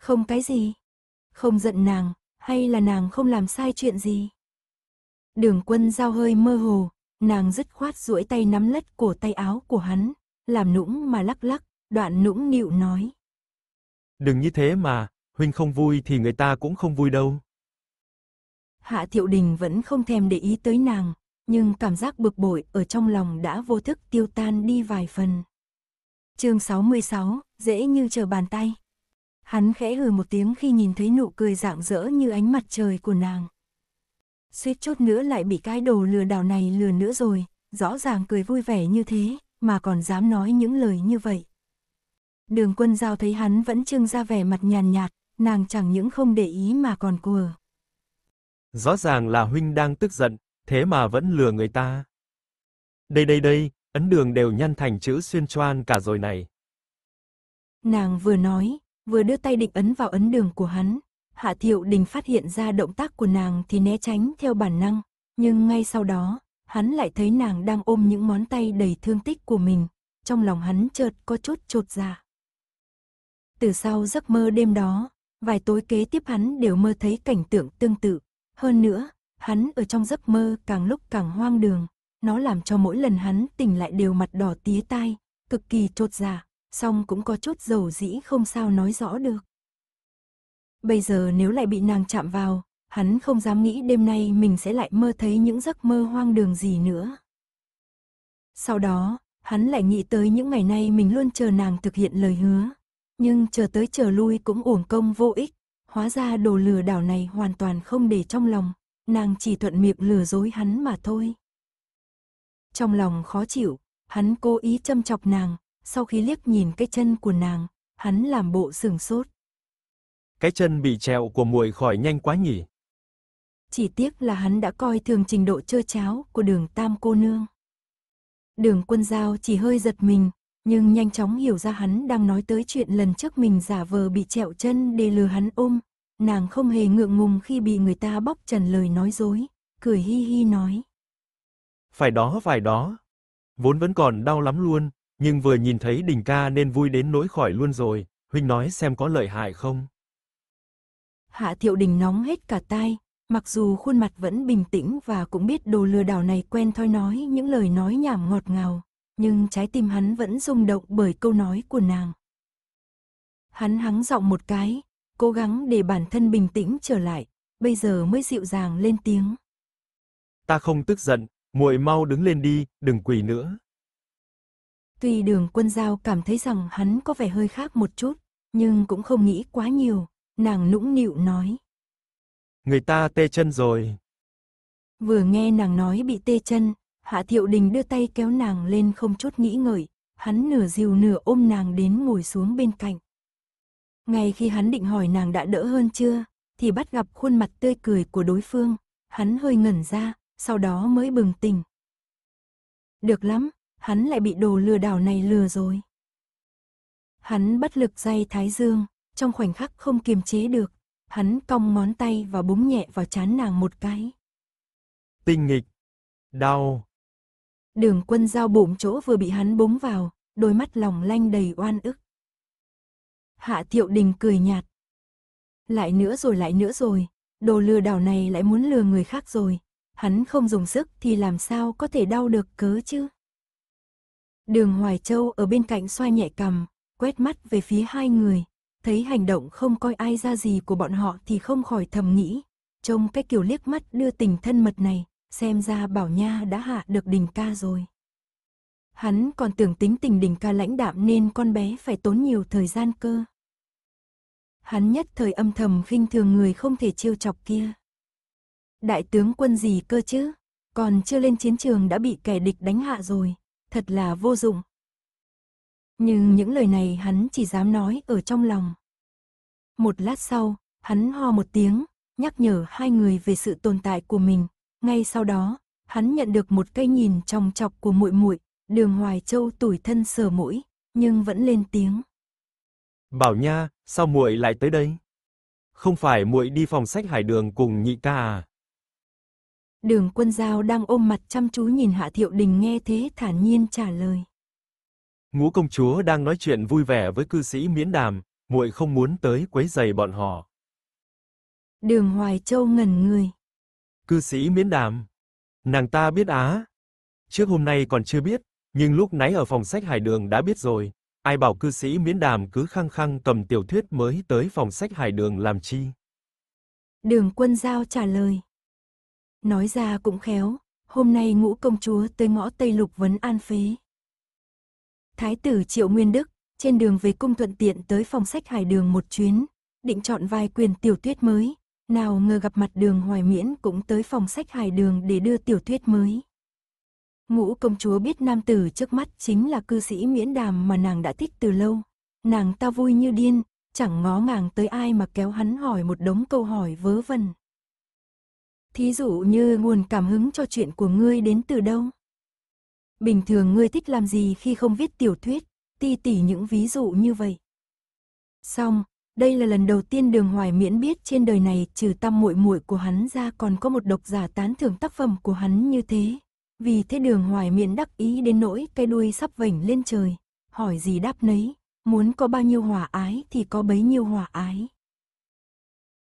[SPEAKER 1] "Không cái gì? Không giận nàng, hay là nàng không làm sai chuyện gì?" Đường Quân giao hơi mơ hồ, nàng dứt khoát duỗi tay nắm lất cổ tay áo của hắn, làm nũng mà lắc lắc, đoạn nũng nịu nói.
[SPEAKER 2] Đừng như thế mà, huynh không vui thì người ta cũng không vui đâu.
[SPEAKER 1] Hạ Thiệu Đình vẫn không thèm để ý tới nàng, nhưng cảm giác bực bội ở trong lòng đã vô thức tiêu tan đi vài phần. Chương 66, dễ như chờ bàn tay. Hắn khẽ hừ một tiếng khi nhìn thấy nụ cười rạng rỡ như ánh mặt trời của nàng. Suýt chút nữa lại bị cái đồ lừa đảo này lừa nữa rồi, rõ ràng cười vui vẻ như thế, mà còn dám nói những lời như vậy. Đường quân giao thấy hắn vẫn trưng ra vẻ mặt nhàn nhạt, nàng chẳng những không để ý mà còn cùa.
[SPEAKER 2] Rõ ràng là huynh đang tức giận, thế mà vẫn lừa người ta. Đây đây đây, ấn đường đều nhăn thành chữ xuyên choan cả rồi này.
[SPEAKER 1] Nàng vừa nói, vừa đưa tay định ấn vào ấn đường của hắn. Hạ Thiệu Đình phát hiện ra động tác của nàng thì né tránh theo bản năng, nhưng ngay sau đó, hắn lại thấy nàng đang ôm những món tay đầy thương tích của mình, trong lòng hắn chợt có chút trột dạ. Từ sau giấc mơ đêm đó, vài tối kế tiếp hắn đều mơ thấy cảnh tượng tương tự. Hơn nữa, hắn ở trong giấc mơ càng lúc càng hoang đường. Nó làm cho mỗi lần hắn tỉnh lại đều mặt đỏ tía tai, cực kỳ trột dạ, song cũng có chút dầu dĩ không sao nói rõ được. Bây giờ nếu lại bị nàng chạm vào, hắn không dám nghĩ đêm nay mình sẽ lại mơ thấy những giấc mơ hoang đường gì nữa. Sau đó, hắn lại nghĩ tới những ngày nay mình luôn chờ nàng thực hiện lời hứa, nhưng chờ tới chờ lui cũng uổng công vô ích, hóa ra đồ lừa đảo này hoàn toàn không để trong lòng, nàng chỉ thuận miệng lừa dối hắn mà thôi. Trong lòng khó chịu, hắn cố ý châm chọc nàng, sau khi liếc nhìn cái chân của nàng, hắn làm bộ sừng sốt.
[SPEAKER 2] Cái chân bị trẹo của muội khỏi nhanh quá nhỉ?
[SPEAKER 1] Chỉ tiếc là hắn đã coi thường trình độ trơ cháo của đường tam cô nương. Đường quân giao chỉ hơi giật mình, nhưng nhanh chóng hiểu ra hắn đang nói tới chuyện lần trước mình giả vờ bị trẹo chân để lừa hắn ôm. Nàng không hề ngượng ngùng khi bị người ta bóc trần lời nói dối, cười hi hi nói.
[SPEAKER 2] Phải đó, phải đó. Vốn vẫn còn đau lắm luôn, nhưng vừa nhìn thấy đình ca nên vui đến nỗi khỏi luôn rồi, huynh nói xem có lợi hại không.
[SPEAKER 1] Hạ thiệu đình nóng hết cả tai, mặc dù khuôn mặt vẫn bình tĩnh và cũng biết đồ lừa đảo này quen thôi nói những lời nói nhảm ngọt ngào, nhưng trái tim hắn vẫn rung động bởi câu nói của nàng. Hắn hắng giọng một cái, cố gắng để bản thân bình tĩnh trở lại, bây giờ mới dịu dàng lên tiếng.
[SPEAKER 2] Ta không tức giận, muội mau đứng lên đi, đừng quỳ nữa.
[SPEAKER 1] Tuy đường quân giao cảm thấy rằng hắn có vẻ hơi khác một chút, nhưng cũng không nghĩ quá nhiều, nàng nũng nịu nói.
[SPEAKER 2] Người ta tê chân rồi.
[SPEAKER 1] Vừa nghe nàng nói bị tê chân, Hạ Thiệu Đình đưa tay kéo nàng lên không chút nghĩ ngợi, hắn nửa dìu nửa ôm nàng đến ngồi xuống bên cạnh. Ngay khi hắn định hỏi nàng đã đỡ hơn chưa, thì bắt gặp khuôn mặt tươi cười của đối phương, hắn hơi ngẩn ra, sau đó mới bừng tỉnh. Được lắm, hắn lại bị đồ lừa đảo này lừa rồi. Hắn bất lực dây thái dương, trong khoảnh khắc không kiềm chế được, hắn cong ngón tay và búng nhẹ vào chán nàng một cái.
[SPEAKER 2] Tinh nghịch, đau,
[SPEAKER 1] Đường quân giao bụng chỗ vừa bị hắn búng vào, đôi mắt lòng lanh đầy oan ức. Hạ tiệu đình cười nhạt. Lại nữa rồi lại nữa rồi, đồ lừa đảo này lại muốn lừa người khác rồi. Hắn không dùng sức thì làm sao có thể đau được cớ chứ? Đường Hoài Châu ở bên cạnh xoay nhẹ cầm, quét mắt về phía hai người, thấy hành động không coi ai ra gì của bọn họ thì không khỏi thầm nghĩ, trông cái kiểu liếc mắt đưa tình thân mật này, xem ra Bảo Nha đã hạ được Đình ca rồi. Hắn còn tưởng tính tình Đình ca lãnh đạm nên con bé phải tốn nhiều thời gian cơ. Hắn nhất thời âm thầm khinh thường người không thể trêu chọc kia. Đại tướng quân gì cơ chứ, còn chưa lên chiến trường đã bị kẻ địch đánh hạ rồi, thật là vô dụng. Nhưng những lời này hắn chỉ dám nói ở trong lòng. Một lát sau, hắn ho một tiếng, nhắc nhở hai người về sự tồn tại của mình, ngay sau đó, hắn nhận được một cây nhìn trong chọc của muội muội, Đường Hoài Châu tủi thân sờ mũi, nhưng vẫn lên tiếng.
[SPEAKER 2] "Bảo Nha, sao muội lại tới đây? Không phải muội đi phòng sách Hải Đường cùng Nhị ca à?"
[SPEAKER 1] Đường Quân Dao đang ôm mặt chăm chú nhìn Hạ Thiệu Đình nghe thế thản nhiên trả lời.
[SPEAKER 2] Ngũ công chúa đang nói chuyện vui vẻ với cư sĩ Miễn Đàm, muội không muốn tới quấy rầy bọn họ.
[SPEAKER 1] Đường Hoài Châu ngẩn người,
[SPEAKER 2] Cư sĩ miễn đàm Nàng ta biết á. Trước hôm nay còn chưa biết, nhưng lúc nãy ở phòng sách Hải Đường đã biết rồi. Ai bảo cư sĩ miễn đàm cứ khăng khăng cầm tiểu thuyết mới tới phòng sách Hải Đường làm chi?
[SPEAKER 1] Đường quân giao trả lời. Nói ra cũng khéo, hôm nay ngũ công chúa tới ngõ Tây Lục vấn an phế. Thái tử Triệu Nguyên Đức, trên đường về cung thuận tiện tới phòng sách Hải Đường một chuyến, định chọn vài quyền tiểu thuyết mới, nào ngờ gặp mặt đường hoài miễn cũng tới phòng sách hài đường để đưa tiểu thuyết mới. Ngũ công chúa biết nam tử trước mắt chính là cư sĩ miễn đàm mà nàng đã thích từ lâu. Nàng ta vui như điên, chẳng ngó ngàng tới ai mà kéo hắn hỏi một đống câu hỏi vớ vẩn. Thí dụ như nguồn cảm hứng cho chuyện của ngươi đến từ đâu? Bình thường ngươi thích làm gì khi không viết tiểu thuyết, ti tỉ những ví dụ như vậy. Xong, đây là lần đầu tiên Đường Hoài Miễn biết trên đời này trừ tâm muội muội của hắn ra còn có một độc giả tán thưởng tác phẩm của hắn như thế. Vì thế Đường Hoài Miễn đắc ý đến nỗi cái đuôi sắp vểnh lên trời, hỏi gì đáp nấy, muốn có bao nhiêu hòa ái thì có bấy nhiêu hòa ái.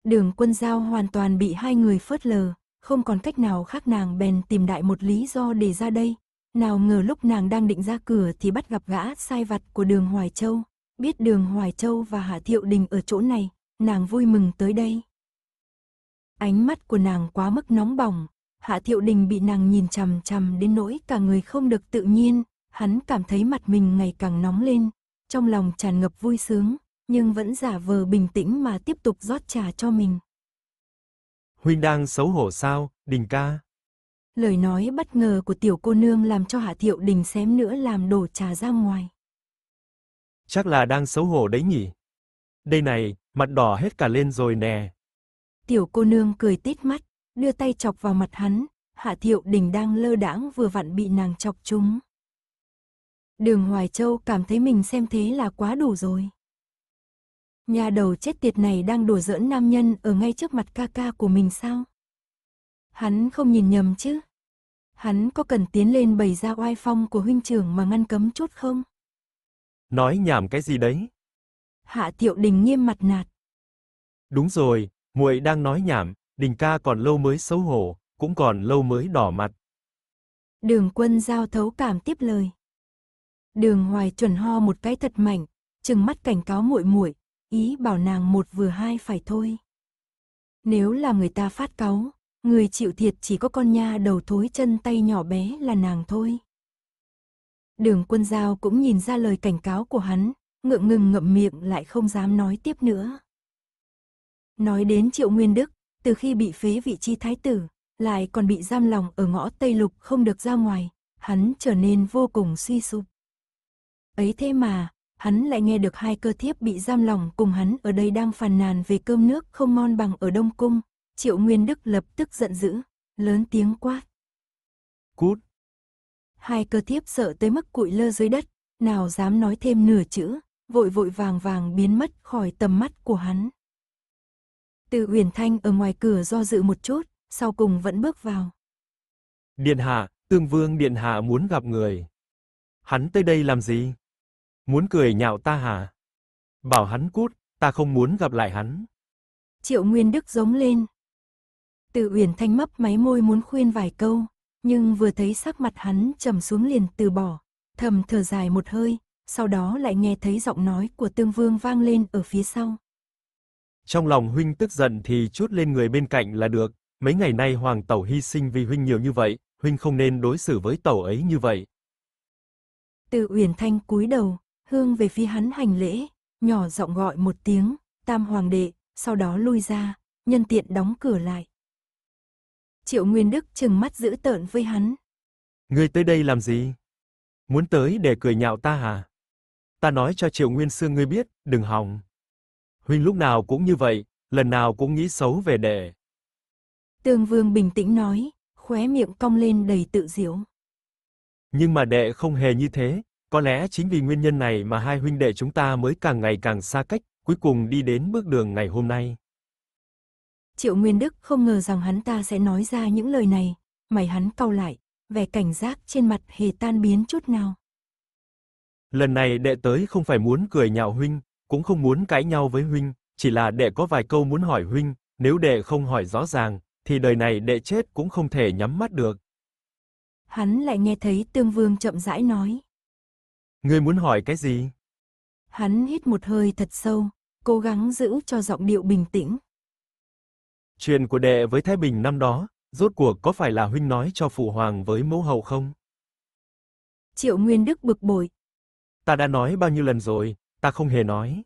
[SPEAKER 1] Đường quân giao hoàn toàn bị hai người phớt lờ, không còn cách nào khác nàng bèn tìm đại một lý do để ra đây. Nào ngờ lúc nàng đang định ra cửa thì bắt gặp gã sai vặt của đường Hoài Châu, biết đường Hoài Châu và Hạ Thiệu Đình ở chỗ này, nàng vui mừng tới đây. Ánh mắt của nàng quá mức nóng bỏng, Hạ Thiệu Đình bị nàng nhìn chằm chằm đến nỗi cả người không được tự nhiên, hắn cảm thấy mặt mình ngày càng nóng lên, trong lòng tràn ngập vui sướng, nhưng vẫn giả vờ bình tĩnh mà tiếp tục rót trà cho mình.
[SPEAKER 2] Huynh đang xấu hổ sao, Đình ca?
[SPEAKER 1] Lời nói bất ngờ của tiểu cô nương làm cho Hạ Thiệu Đình xém nữa làm đổ trà ra ngoài.
[SPEAKER 2] Chắc là đang xấu hổ đấy nhỉ? Đây này, mặt đỏ hết cả lên rồi nè.
[SPEAKER 1] Tiểu cô nương cười tít mắt, đưa tay chọc vào mặt hắn, Hạ Thiệu Đình đang lơ đãng vừa vặn bị nàng chọc trúng. Đường Hoài Châu cảm thấy mình xem thế là quá đủ rồi. Nhà đầu chết tiệt này đang đùa giỡn nam nhân ở ngay trước mặt ca ca của mình sao? Hắn không nhìn nhầm chứ? Hắn có cần tiến lên bày ra oai phong của huynh trưởng mà ngăn cấm chút không?
[SPEAKER 2] Nói nhảm cái gì đấy?
[SPEAKER 1] Hạ Tiểu Đình nghiêm mặt nạt.
[SPEAKER 2] Đúng rồi, muội đang nói nhảm, Đình ca còn lâu mới xấu hổ, cũng còn lâu mới đỏ mặt.
[SPEAKER 1] Đường Quân giao thấu cảm tiếp lời. Đường Hoài chuẩn ho một cái thật mạnh, trừng mắt cảnh cáo muội muội, ý bảo nàng một vừa hai phải thôi. Nếu là người ta phát cáu, người chịu thiệt chỉ có con nha đầu thối chân tay nhỏ bé là nàng thôi. Đường quân giao cũng nhìn ra lời cảnh cáo của hắn, ngượng ngừng ngậm miệng lại không dám nói tiếp nữa. Nói đến Triệu Nguyên Đức, từ khi bị phế vị trí thái tử, lại còn bị giam lòng ở ngõ Tây Lục không được ra ngoài, hắn trở nên vô cùng suy sụp. Ấy thế mà, hắn lại nghe được hai cơ thiếp bị giam lòng cùng hắn ở đây đang phàn nàn về cơm nước không ngon bằng ở Đông Cung. Triệu Nguyên Đức lập tức giận dữ, lớn tiếng quát. Cút! hai cơ thiếp sợ tới mức cụi lơ dưới đất, nào dám nói thêm nửa chữ, vội vội vàng vàng biến mất khỏi tầm mắt của hắn. Từ Uyển Thanh ở ngoài cửa do dự một chút, sau cùng vẫn bước vào.
[SPEAKER 2] Điện hạ, Tương Vương Điện hạ muốn gặp người. Hắn tới đây làm gì? Muốn cười nhạo ta hả? Bảo hắn cút, ta không muốn gặp lại hắn.
[SPEAKER 1] Triệu Nguyên Đức giống lên. Từ Uyển Thanh mấp máy môi muốn khuyên vài câu, nhưng vừa thấy sắc mặt hắn trầm xuống liền từ bỏ, thầm thở dài một hơi, sau đó lại nghe thấy giọng nói của Tương Vương vang lên ở phía sau.
[SPEAKER 2] Trong lòng huynh tức giận thì chút lên người bên cạnh là được, mấy ngày nay hoàng tẩu hy sinh vì huynh nhiều như vậy, huynh không nên đối xử với tẩu ấy như vậy.
[SPEAKER 1] Từ Uyển Thanh cúi đầu, hương về phía hắn hành lễ, nhỏ giọng gọi một tiếng, "Tam hoàng đệ", sau đó lui ra, nhân tiện đóng cửa lại. Triệu Nguyên Đức trừng mắt giữ tợn với hắn.
[SPEAKER 2] Ngươi tới đây làm gì? Muốn tới để cười nhạo ta hả? Ta nói cho Triệu Nguyên Sương ngươi biết, đừng hòng. Huynh lúc nào cũng như vậy, lần nào cũng nghĩ xấu về đệ.
[SPEAKER 1] Tương Vương bình tĩnh nói, khóe miệng cong lên đầy tự giễu.
[SPEAKER 2] Nhưng mà đệ không hề như thế, có lẽ chính vì nguyên nhân này mà hai huynh đệ chúng ta mới càng ngày càng xa cách, cuối cùng đi đến bước đường ngày hôm nay.
[SPEAKER 1] Triệu Nguyên Đức không ngờ rằng hắn ta sẽ nói ra những lời này, mày hắn cau lại, vẻ cảnh giác trên mặt hề tan biến chút nào.
[SPEAKER 2] Lần này đệ tới không phải muốn cười nhạo huynh, cũng không muốn cãi nhau với huynh, chỉ là đệ có vài câu muốn hỏi huynh, nếu đệ không hỏi rõ ràng, thì đời này đệ chết cũng không thể nhắm mắt được.
[SPEAKER 1] Hắn lại nghe thấy Tương Vương chậm rãi nói.
[SPEAKER 2] Ngươi muốn hỏi cái gì?
[SPEAKER 1] Hắn hít một hơi thật sâu, cố gắng giữ cho giọng điệu bình tĩnh,
[SPEAKER 2] chuyện của đệ với Thái Bình năm đó, rốt cuộc có phải là huynh nói cho phụ hoàng với mẫu hậu không?
[SPEAKER 1] Triệu Nguyên Đức bực bội.
[SPEAKER 2] Ta đã nói bao nhiêu lần rồi, ta không hề nói.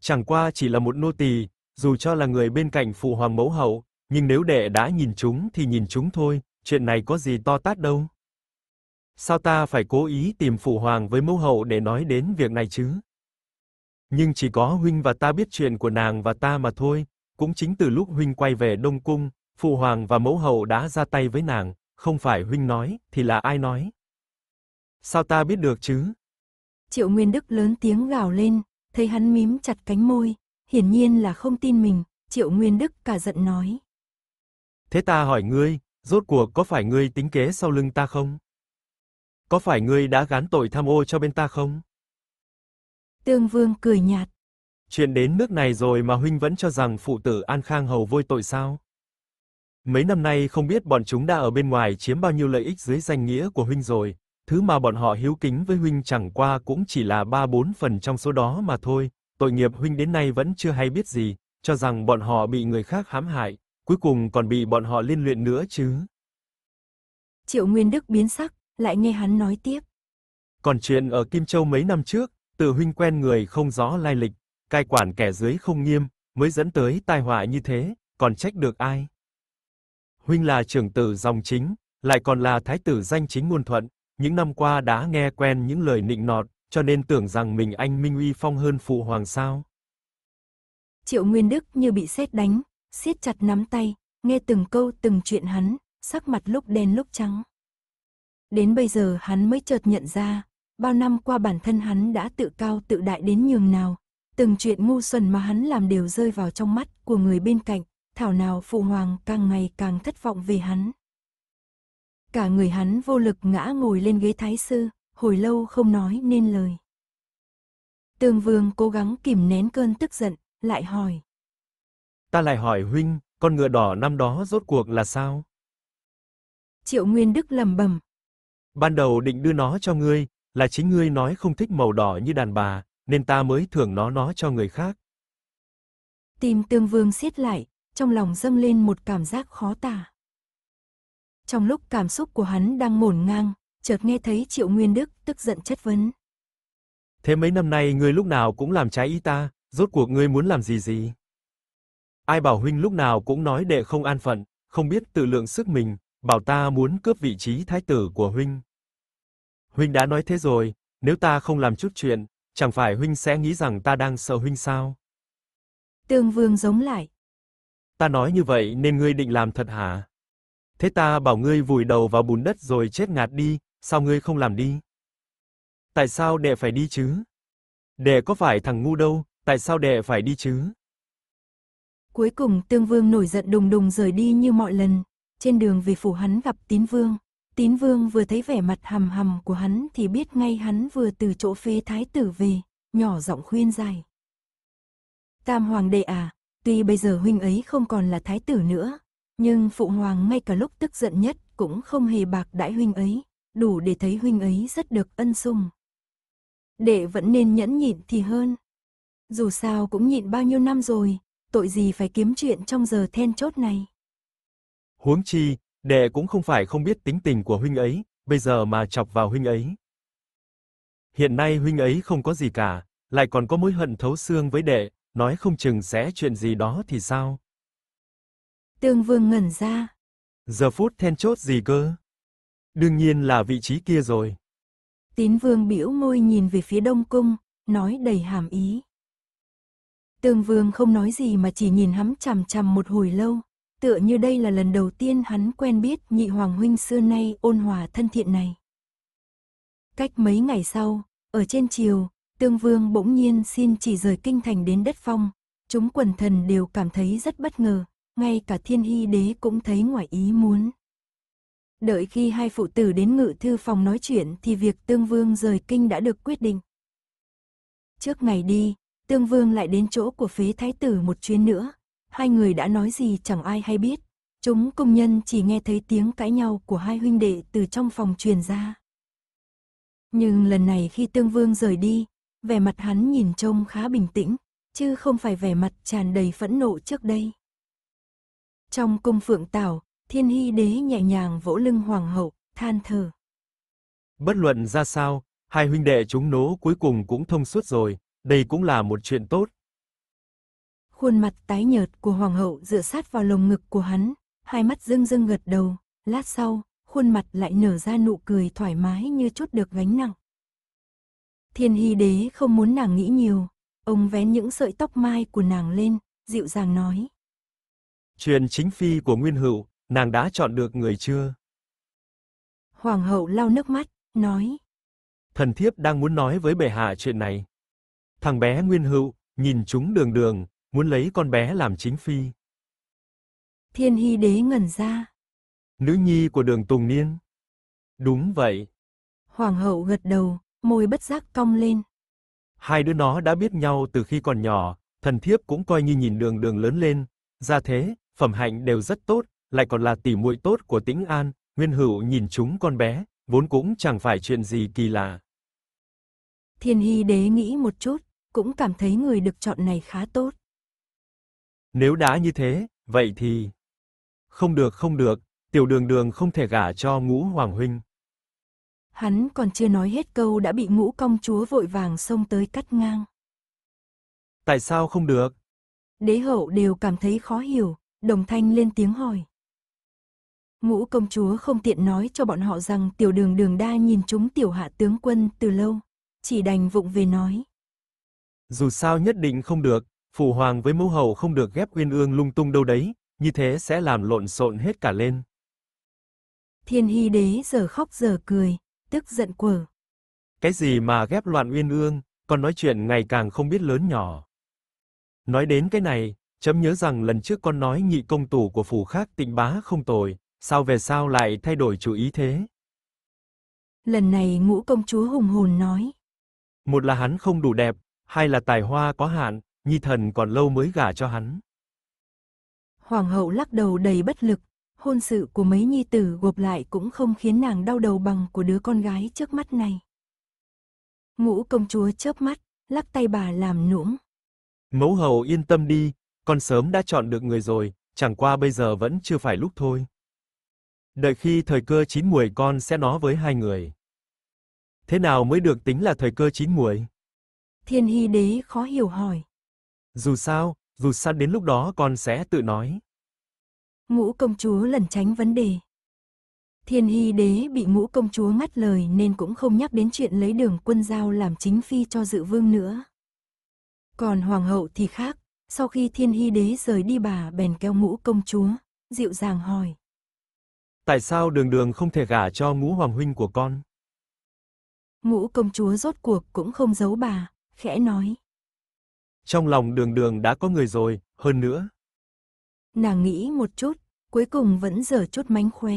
[SPEAKER 2] Chẳng qua chỉ là một nô tỳ, dù cho là người bên cạnh phụ hoàng mẫu hậu, nhưng nếu đệ đã nhìn chúng thì nhìn chúng thôi, chuyện này có gì to tát đâu. Sao ta phải cố ý tìm phụ hoàng với mẫu hậu để nói đến việc này chứ? Nhưng chỉ có huynh và ta biết chuyện của nàng và ta mà thôi, cũng chính từ lúc huynh quay về Đông Cung, phụ hoàng và mẫu hậu đã ra tay với nàng, không phải huynh nói, thì là ai nói? Sao ta biết được chứ?
[SPEAKER 1] Triệu Nguyên Đức lớn tiếng gào lên, thấy hắn mím chặt cánh môi, hiển nhiên là không tin mình, Triệu Nguyên Đức cả giận nói.
[SPEAKER 2] Thế ta hỏi ngươi, rốt cuộc có phải ngươi tính kế sau lưng ta không? Có phải ngươi đã gán tội tham ô cho bên ta không?
[SPEAKER 1] Tương Vương cười nhạt,
[SPEAKER 2] chuyện đến nước này rồi mà huynh vẫn cho rằng phụ tử An Khang hầu vôi tội sao? Mấy năm nay không biết bọn chúng đã ở bên ngoài chiếm bao nhiêu lợi ích dưới danh nghĩa của huynh rồi, thứ mà bọn họ hiếu kính với huynh chẳng qua cũng chỉ là 3-4 phần trong số đó mà thôi, tội nghiệp huynh đến nay vẫn chưa hay biết gì, cho rằng bọn họ bị người khác hãm hại, cuối cùng còn bị bọn họ liên luyện nữa chứ.
[SPEAKER 1] Triệu Nguyên Đức biến sắc, lại nghe hắn nói tiếp.
[SPEAKER 2] Còn chuyện ở Kim Châu mấy năm trước, Từ huynh quen người không rõ lai lịch, cai quản kẻ dưới không nghiêm, mới dẫn tới tai họa như thế, còn trách được ai? Huynh là trưởng tử dòng chính, lại còn là thái tử danh chính ngôn thuận, những năm qua đã nghe quen những lời nịnh nọt, cho nên tưởng rằng mình anh minh uy phong hơn phụ hoàng sao?
[SPEAKER 1] Triệu Nguyên Đức như bị sét đánh, siết chặt nắm tay, nghe từng câu từng chuyện hắn, sắc mặt lúc đen lúc trắng. Đến bây giờ hắn mới chợt nhận ra, bao năm qua bản thân hắn đã tự cao tự đại đến nhường nào, Từng chuyện ngu xuẩn mà hắn làm đều rơi vào trong mắt của người bên cạnh, thảo nào phụ hoàng càng ngày càng thất vọng về hắn. Cả người hắn vô lực ngã ngồi lên ghế thái sư, hồi lâu không nói nên lời. Tương vương cố gắng kìm nén cơn tức giận, lại hỏi.
[SPEAKER 2] Ta lại hỏi huynh, con ngựa đỏ năm đó rốt cuộc là sao?
[SPEAKER 1] Triệu Nguyên Đức lầm bầm.
[SPEAKER 2] Ban đầu định đưa nó cho ngươi, là chính ngươi nói không thích màu đỏ như đàn bà, nên ta mới thưởng nó nó cho người khác.
[SPEAKER 1] Tim tương vương siết lại, trong lòng dâng lên một cảm giác khó tả. Trong lúc cảm xúc của hắn đang mổn ngang, chợt nghe thấy Triệu Nguyên Đức tức giận chất vấn.
[SPEAKER 2] Thế mấy năm nay ngươi lúc nào cũng làm trái ý ta, rốt cuộc ngươi muốn làm gì gì? Ai bảo huynh lúc nào cũng nói đệ không an phận, không biết tự lượng sức mình, bảo ta muốn cướp vị trí thái tử của huynh. Huynh đã nói thế rồi, nếu ta không làm chút chuyện, Chẳng phải huynh sẽ nghĩ rằng ta đang sợ huynh sao?
[SPEAKER 1] Tương Vương giống lại.
[SPEAKER 2] Ta nói như vậy nên ngươi định làm thật hả? Thế ta bảo ngươi vùi đầu vào bùn đất rồi chết ngạt đi, sao ngươi không làm đi? Tại sao đệ phải đi chứ? Đệ có phải thằng ngu đâu, tại sao đệ phải đi chứ?
[SPEAKER 1] Cuối cùng Tương Vương nổi giận đùng đùng rời đi như mọi lần, trên đường về phủ hắn gặp Tín Vương. Tín vương vừa thấy vẻ mặt hầm hầm của hắn thì biết ngay hắn vừa từ chỗ phế thái tử về, nhỏ giọng khuyên dài. Tam hoàng đệ à, tuy bây giờ huynh ấy không còn là thái tử nữa, nhưng phụ hoàng ngay cả lúc tức giận nhất cũng không hề bạc đãi huynh ấy, đủ để thấy huynh ấy rất được ân sủng. Đệ vẫn nên nhẫn nhịn thì hơn. Dù sao cũng nhịn bao nhiêu năm rồi, tội gì phải kiếm chuyện trong giờ then chốt này.
[SPEAKER 2] Huống chi, Đệ cũng không phải không biết tính tình của huynh ấy, bây giờ mà chọc vào huynh ấy. Hiện nay huynh ấy không có gì cả, lại còn có mối hận thấu xương với đệ, nói không chừng sẽ chuyện gì đó thì sao?
[SPEAKER 1] Tương Vương ngẩn ra.
[SPEAKER 2] Giờ phút then chốt gì cơ? Đương nhiên là vị trí kia rồi.
[SPEAKER 1] Tín Vương bĩu môi nhìn về phía Đông cung, nói đầy hàm ý. Tương Vương không nói gì mà chỉ nhìn hắn chằm chằm một hồi lâu, tựa như đây là lần đầu tiên hắn quen biết nhị hoàng huynh xưa nay ôn hòa thân thiện này. Cách mấy ngày sau, ở trên chiều, tương vương bỗng nhiên xin chỉ rời kinh thành đến đất phong, chúng quần thần đều cảm thấy rất bất ngờ, ngay cả thiên hy đế cũng thấy ngoài ý muốn. Đợi khi hai phụ tử đến ngự thư phòng nói chuyện thì việc tương vương rời kinh đã được quyết định. Trước ngày đi, tương vương lại đến chỗ của phế thái tử một chuyến nữa, hai người đã nói gì chẳng ai hay biết. Chúng công nhân chỉ nghe thấy tiếng cãi nhau của hai huynh đệ từ trong phòng truyền ra. Nhưng lần này khi Tương Vương rời đi, vẻ mặt hắn nhìn trông khá bình tĩnh, chứ không phải vẻ mặt tràn đầy phẫn nộ trước đây. Trong cung phượng tảo, thiên hy đế nhẹ nhàng vỗ lưng hoàng hậu, than thở.
[SPEAKER 2] Bất luận ra sao, hai huynh đệ chúng nố cuối cùng cũng thông suốt rồi, đây cũng là một chuyện tốt,
[SPEAKER 1] khuôn mặt tái nhợt của hoàng hậu dựa sát vào lồng ngực của hắn, hai mắt rưng rưng gật đầu, lát sau, khuôn mặt lại nở ra nụ cười thoải mái như chút được gánh nặng. Thiên hy đế không muốn nàng nghĩ nhiều, ông vén những sợi tóc mai của nàng lên, dịu dàng nói.
[SPEAKER 2] Chuyện chính phi của Nguyên Hữu, nàng đã chọn được người chưa?
[SPEAKER 1] Hoàng hậu lau nước mắt, nói.
[SPEAKER 2] Thần thiếp đang muốn nói với bệ hạ chuyện này. Thằng bé Nguyên Hữu, nhìn chúng đường đường, muốn lấy con bé làm chính phi.
[SPEAKER 1] Thiên Hy Đế ngẩn ra.
[SPEAKER 2] Nữ nhi của đường Tùng Niên. Đúng vậy.
[SPEAKER 1] Hoàng hậu gật đầu, môi bất giác cong lên. Hai
[SPEAKER 2] đứa nó đã biết nhau từ khi còn nhỏ, thần thiếp cũng coi như nhìn đường đường lớn lên, ra thế, phẩm hạnh đều rất tốt, lại còn là tỷ muội tốt của Tĩnh An, Nguyên Hữu nhìn chúng con bé, vốn cũng chẳng phải chuyện gì kỳ lạ.
[SPEAKER 1] Thiên Hy Đế nghĩ một chút, cũng cảm thấy người được chọn này khá tốt.
[SPEAKER 2] Nếu đã như thế, vậy thì... Không được không được, tiểu đường đường không thể gả cho ngũ hoàng huynh.
[SPEAKER 1] Hắn còn chưa nói hết câu đã bị ngũ công chúa vội vàng xông tới cắt ngang.
[SPEAKER 2] Tại sao không được?
[SPEAKER 1] Đế hậu đều cảm thấy khó hiểu, đồng thanh lên tiếng hỏi. Ngũ công chúa không tiện nói cho bọn họ rằng tiểu đường đường đa nhìn chúng tiểu hạ tướng quân từ lâu, chỉ đành vụng về nói.
[SPEAKER 2] Dù sao nhất định không được, phụ hoàng với mẫu hậu không được ghép uyên ương lung tung đâu đấy, như thế sẽ làm lộn xộn hết cả lên.
[SPEAKER 1] Thiên hy đế giờ khóc giờ cười, tức giận quở.
[SPEAKER 2] Cái gì mà ghép loạn uyên ương, còn nói chuyện ngày càng không biết lớn nhỏ. Nói đến cái này, chấm nhớ rằng lần trước con nói nhị công tử của phủ khác tịnh bá không tồi, sao về sao lại thay đổi chủ ý thế?
[SPEAKER 1] Lần này ngũ công chúa hùng hồn nói.
[SPEAKER 2] Một là hắn không đủ đẹp, hai là tài hoa có hạn, nhi thần còn lâu mới gả cho hắn.
[SPEAKER 1] Hoàng hậu lắc đầu đầy bất lực, hôn sự của mấy nhi tử gộp lại cũng không khiến nàng đau đầu bằng của đứa con gái trước mắt này. Ngũ công chúa chớp mắt, lắc tay bà làm nũng.
[SPEAKER 2] Mẫu hậu yên tâm đi, con sớm đã chọn được người rồi, chẳng qua bây giờ vẫn chưa phải lúc thôi. Đợi khi thời cơ chín muồi con sẽ nói với hai người. Thế nào mới được tính là thời cơ chín muồi?
[SPEAKER 1] Thiên Hy đế khó hiểu hỏi.
[SPEAKER 2] Dù sao, dù sao đến lúc đó con sẽ tự nói.
[SPEAKER 1] Ngũ công chúa lần tránh vấn đề. Thiên Hy đế bị ngũ công chúa ngắt lời nên cũng không nhắc đến chuyện lấy đường quân giao làm chính phi cho dự vương nữa. Còn hoàng hậu thì khác, sau khi Thiên Hy đế rời đi bà bèn kêu ngũ công chúa, dịu dàng hỏi.
[SPEAKER 2] Tại sao đường đường không thể gả cho ngũ hoàng huynh của con?
[SPEAKER 1] Ngũ công chúa rốt cuộc cũng không giấu bà, khẽ nói.
[SPEAKER 2] Trong lòng đường đường đã có người rồi, hơn nữa.
[SPEAKER 1] Nàng nghĩ một chút, cuối cùng vẫn dở chút mánh khóe.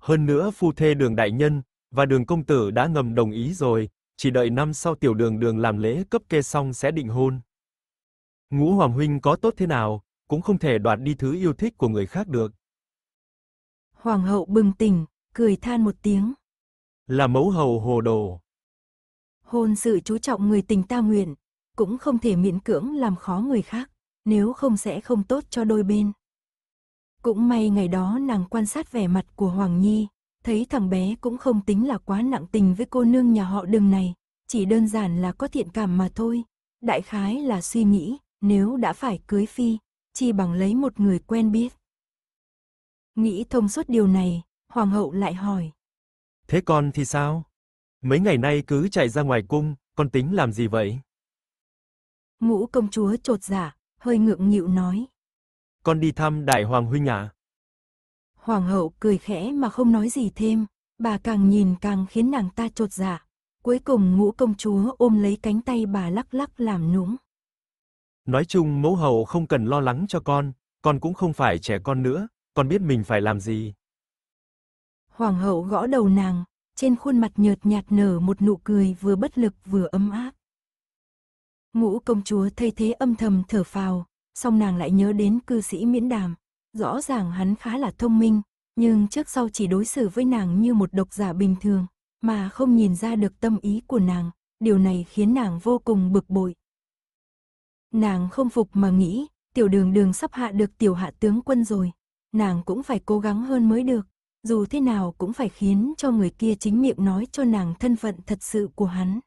[SPEAKER 2] Hơn nữa phu thê đường đại nhân và đường công tử đã ngầm đồng ý rồi, chỉ đợi năm sau tiểu đường đường làm lễ cấp kê xong sẽ định hôn. Ngũ Hoàng Huynh có tốt thế nào, cũng không thể đoạt đi thứ yêu thích của người khác được.
[SPEAKER 1] Hoàng hậu bừng tỉnh, cười than một tiếng.
[SPEAKER 2] Là mẫu hầu hồ đồ.
[SPEAKER 1] Hôn sự chú trọng người tình ta nguyện, cũng không thể miễn cưỡng làm khó người khác, nếu không sẽ không tốt cho đôi bên. Cũng may ngày đó nàng quan sát vẻ mặt của Hoàng Nhi, thấy thằng bé cũng không tính là quá nặng tình với cô nương nhà họ đường này, chỉ đơn giản là có thiện cảm mà thôi. Đại khái là suy nghĩ, nếu đã phải cưới phi, chi bằng lấy một người quen biết. Nghĩ thông suốt điều này, hoàng hậu lại hỏi.
[SPEAKER 2] Thế con thì sao? Mấy ngày nay cứ chạy ra ngoài cung, con tính làm gì vậy?
[SPEAKER 1] Ngũ công chúa trột giả, dạ, hơi ngượng nghịu nói.
[SPEAKER 2] Con đi thăm đại hoàng huynh à?
[SPEAKER 1] Hoàng hậu cười khẽ mà không nói gì thêm, bà càng nhìn càng khiến nàng ta trột dạ. Cuối cùng ngũ công chúa ôm lấy cánh tay bà lắc lắc làm nũng.
[SPEAKER 2] Nói chung mẫu hậu không cần lo lắng cho con, con cũng không phải trẻ con nữa, con biết mình phải làm gì.
[SPEAKER 1] Hoàng hậu gõ đầu nàng, trên khuôn mặt nhợt nhạt nở một nụ cười vừa bất lực vừa ấm áp. Ngũ công chúa thay thế âm thầm thở phào, song nàng lại nhớ đến cư sĩ miễn đàm. Rõ ràng hắn khá là thông minh, nhưng trước sau chỉ đối xử với nàng như một độc giả bình thường, mà không nhìn ra được tâm ý của nàng, điều này khiến nàng vô cùng bực bội. Nàng không phục mà nghĩ, tiểu đường đường sắp hạ được tiểu hạ tướng quân rồi, nàng cũng phải cố gắng hơn mới được, dù thế nào cũng phải khiến cho người kia chính miệng nói cho nàng thân phận thật sự của hắn.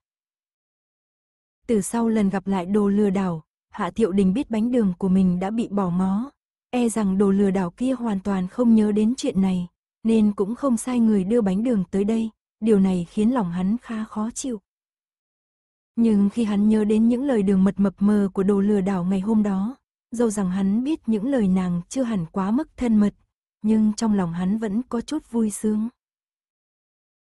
[SPEAKER 1] Từ sau lần gặp lại đồ lừa đảo, Hạ Thiệu Đình biết bánh đường của mình đã bị bỏ ngó. E rằng đồ lừa đảo kia hoàn toàn không nhớ đến chuyện này, nên cũng không sai người đưa bánh đường tới đây. Điều này khiến lòng hắn khá khó chịu. Nhưng khi hắn nhớ đến những lời đường mật mập mờ của đồ lừa đảo ngày hôm đó, dẫu rằng hắn biết những lời nàng chưa hẳn quá mức thân mật, nhưng trong lòng hắn vẫn có chút vui sướng.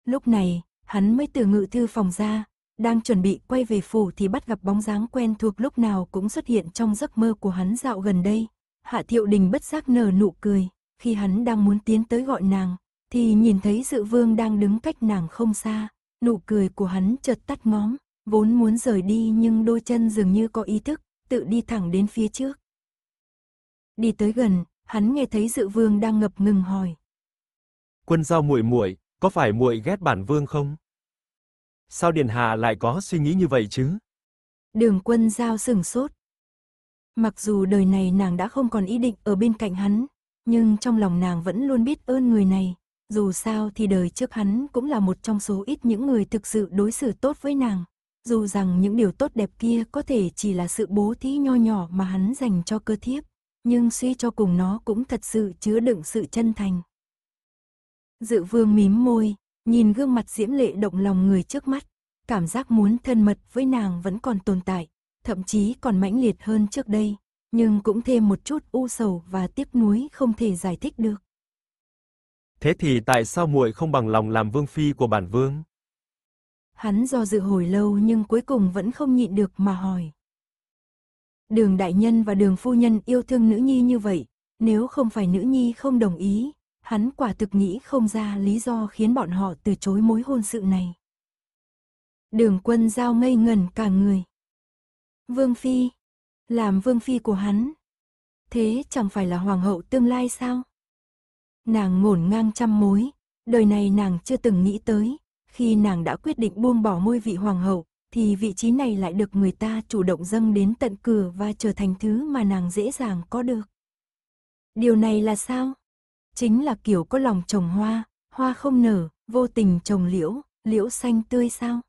[SPEAKER 1] Lúc này, hắn mới từ ngự thư phòng ra, đang chuẩn bị quay về phủ thì bắt gặp bóng dáng quen thuộc lúc nào cũng xuất hiện trong giấc mơ của hắn dạo gần đây. Hạ Thiệu Đình bất giác nở nụ cười, khi hắn đang muốn tiến tới gọi nàng, thì nhìn thấy dự vương đang đứng cách nàng không xa, nụ cười của hắn chợt tắt ngóm, vốn muốn rời đi nhưng đôi chân dường như có ý thức, tự đi thẳng đến phía trước. Đi tới gần, hắn nghe thấy dự vương đang ngập ngừng hỏi.
[SPEAKER 2] Quân giao muội muội, có phải muội ghét bản vương không? Sao Điền Hà lại có suy nghĩ như vậy chứ?
[SPEAKER 1] Đường quân giao sừng sốt. Mặc dù đời này nàng đã không còn ý định ở bên cạnh hắn, nhưng trong lòng nàng vẫn luôn biết ơn người này. Dù sao thì đời trước hắn cũng là một trong số ít những người thực sự đối xử tốt với nàng. Dù rằng những điều tốt đẹp kia có thể chỉ là sự bố thí nho nhỏ mà hắn dành cho cơ thiếp, nhưng suy cho cùng nó cũng thật sự chứa đựng sự chân thành. Dự vương mím môi, Nhìn gương mặt diễm lệ động lòng người trước mắt, cảm giác muốn thân mật với nàng vẫn còn tồn tại, thậm chí còn mãnh liệt hơn trước đây, nhưng cũng thêm một chút u sầu và tiếc nuối không thể giải thích được.
[SPEAKER 2] Thế thì tại sao muội không bằng lòng làm vương phi của bản vương?
[SPEAKER 1] Hắn do dự hồi lâu nhưng cuối cùng vẫn không nhịn được mà hỏi. Đường đại nhân và đường phu nhân yêu thương nữ nhi như vậy, nếu không phải nữ nhi không đồng ý, hắn quả thực nghĩ không ra lý do khiến bọn họ từ chối mối hôn sự này. Đường quân giao ngây ngần cả người. Vương Phi, làm Vương Phi của hắn. Thế chẳng phải là hoàng hậu tương lai sao? Nàng ngổn ngang trăm mối, đời này nàng chưa từng nghĩ tới, khi nàng đã quyết định buông bỏ ngôi vị hoàng hậu, thì vị trí này lại được người ta chủ động dâng đến tận cửa và trở thành thứ mà nàng dễ dàng có được. Điều này là sao? chính là kiểu có lòng trồng hoa, hoa không nở, vô tình trồng liễu, liễu xanh tươi sao.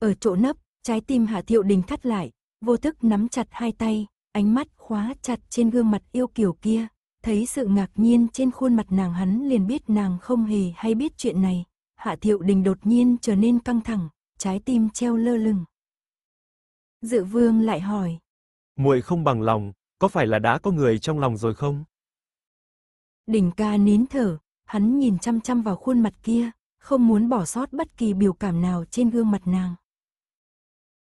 [SPEAKER 1] Ở chỗ nấp, trái tim Hạ Thiệu Đình thắt lại, vô thức nắm chặt hai tay, ánh mắt khóa chặt trên gương mặt yêu kiểu kia, thấy sự ngạc nhiên trên khuôn mặt nàng hắn liền biết nàng không hề hay biết chuyện này. Hạ Thiệu Đình đột nhiên trở nên căng thẳng, trái tim treo lơ lửng. Dự Vương lại hỏi:
[SPEAKER 2] "Muội không bằng lòng, có phải là đã có người trong lòng rồi không?"
[SPEAKER 1] Đỉnh ca nín thở, hắn nhìn chăm chăm vào khuôn mặt kia, không muốn bỏ sót bất kỳ biểu cảm nào trên gương mặt nàng.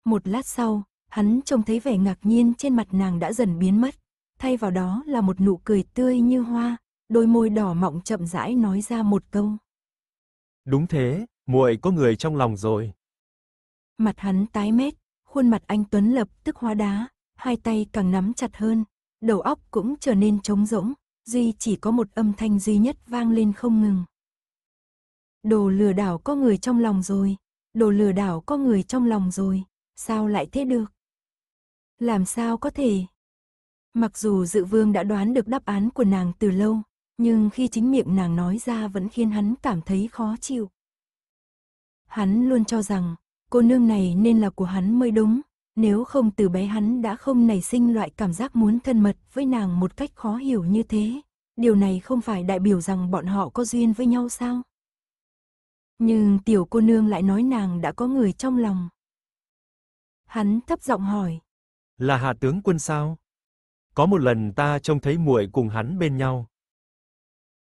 [SPEAKER 1] Một lát sau, hắn trông thấy vẻ ngạc nhiên trên mặt nàng đã dần biến mất, thay vào đó là một nụ cười tươi như hoa, đôi môi đỏ mọng chậm rãi nói ra một câu.
[SPEAKER 2] Đúng thế, muội có người trong lòng rồi.
[SPEAKER 1] Mặt hắn tái mét, khuôn mặt anh Tuấn lập tức hóa đá, hai tay càng nắm chặt hơn, đầu óc cũng trở nên trống rỗng, duy chỉ có một âm thanh duy nhất vang lên không ngừng. Đồ lừa đảo có người trong lòng rồi, đồ lừa đảo có người trong lòng rồi, sao lại thế được? Làm sao có thể? Mặc dù dự vương đã đoán được đáp án của nàng từ lâu, nhưng khi chính miệng nàng nói ra vẫn khiến hắn cảm thấy khó chịu. Hắn luôn cho rằng, cô nương này nên là của hắn mới đúng, nếu không từ bé hắn đã không nảy sinh loại cảm giác muốn thân mật với nàng một cách khó hiểu như thế. Điều này không phải đại biểu rằng bọn họ có duyên với nhau sao? Nhưng tiểu cô nương lại nói nàng đã có người trong lòng. Hắn thấp giọng hỏi.
[SPEAKER 2] Là hạ tướng quân sao? Có một lần ta trông thấy muội cùng hắn bên nhau.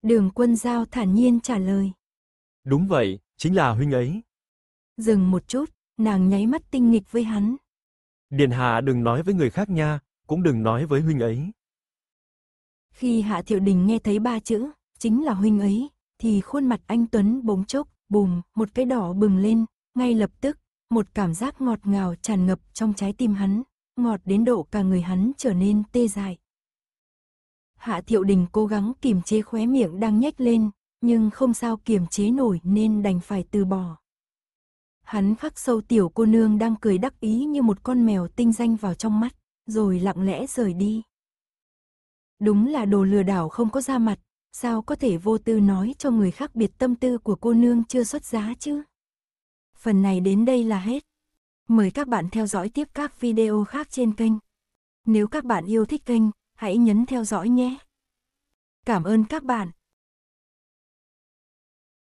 [SPEAKER 1] Đường quân giao thản nhiên trả lời.
[SPEAKER 2] Đúng vậy, chính là huynh ấy.
[SPEAKER 1] Dừng một chút, nàng nháy mắt tinh nghịch với hắn.
[SPEAKER 2] Điền Hà đừng nói với người khác nha, cũng đừng nói với huynh ấy.
[SPEAKER 1] Khi Hạ Thiệu Đình nghe thấy ba chữ, chính là huynh ấy, thì khuôn mặt anh Tuấn bỗng chốc, bùm, một cái đỏ bừng lên, ngay lập tức, một cảm giác ngọt ngào tràn ngập trong trái tim hắn, ngọt đến độ cả người hắn trở nên tê dại. Hạ Thiệu Đình cố gắng kiềm chế khóe miệng đang nhếch lên, nhưng không sao kiềm chế nổi nên đành phải từ bỏ. Hắn khắc sâu tiểu cô nương đang cười đắc ý như một con mèo tinh danh vào trong mắt, rồi lặng lẽ rời đi. Đúng là đồ lừa đảo không có ra mặt, sao có thể vô tư nói cho người khác biệt tâm tư của cô nương chưa xuất giá chứ? Phần này đến đây là hết. Mời các bạn theo dõi tiếp các video khác trên kênh. Nếu các bạn yêu thích kênh, hãy nhấn theo dõi nhé. Cảm ơn các bạn.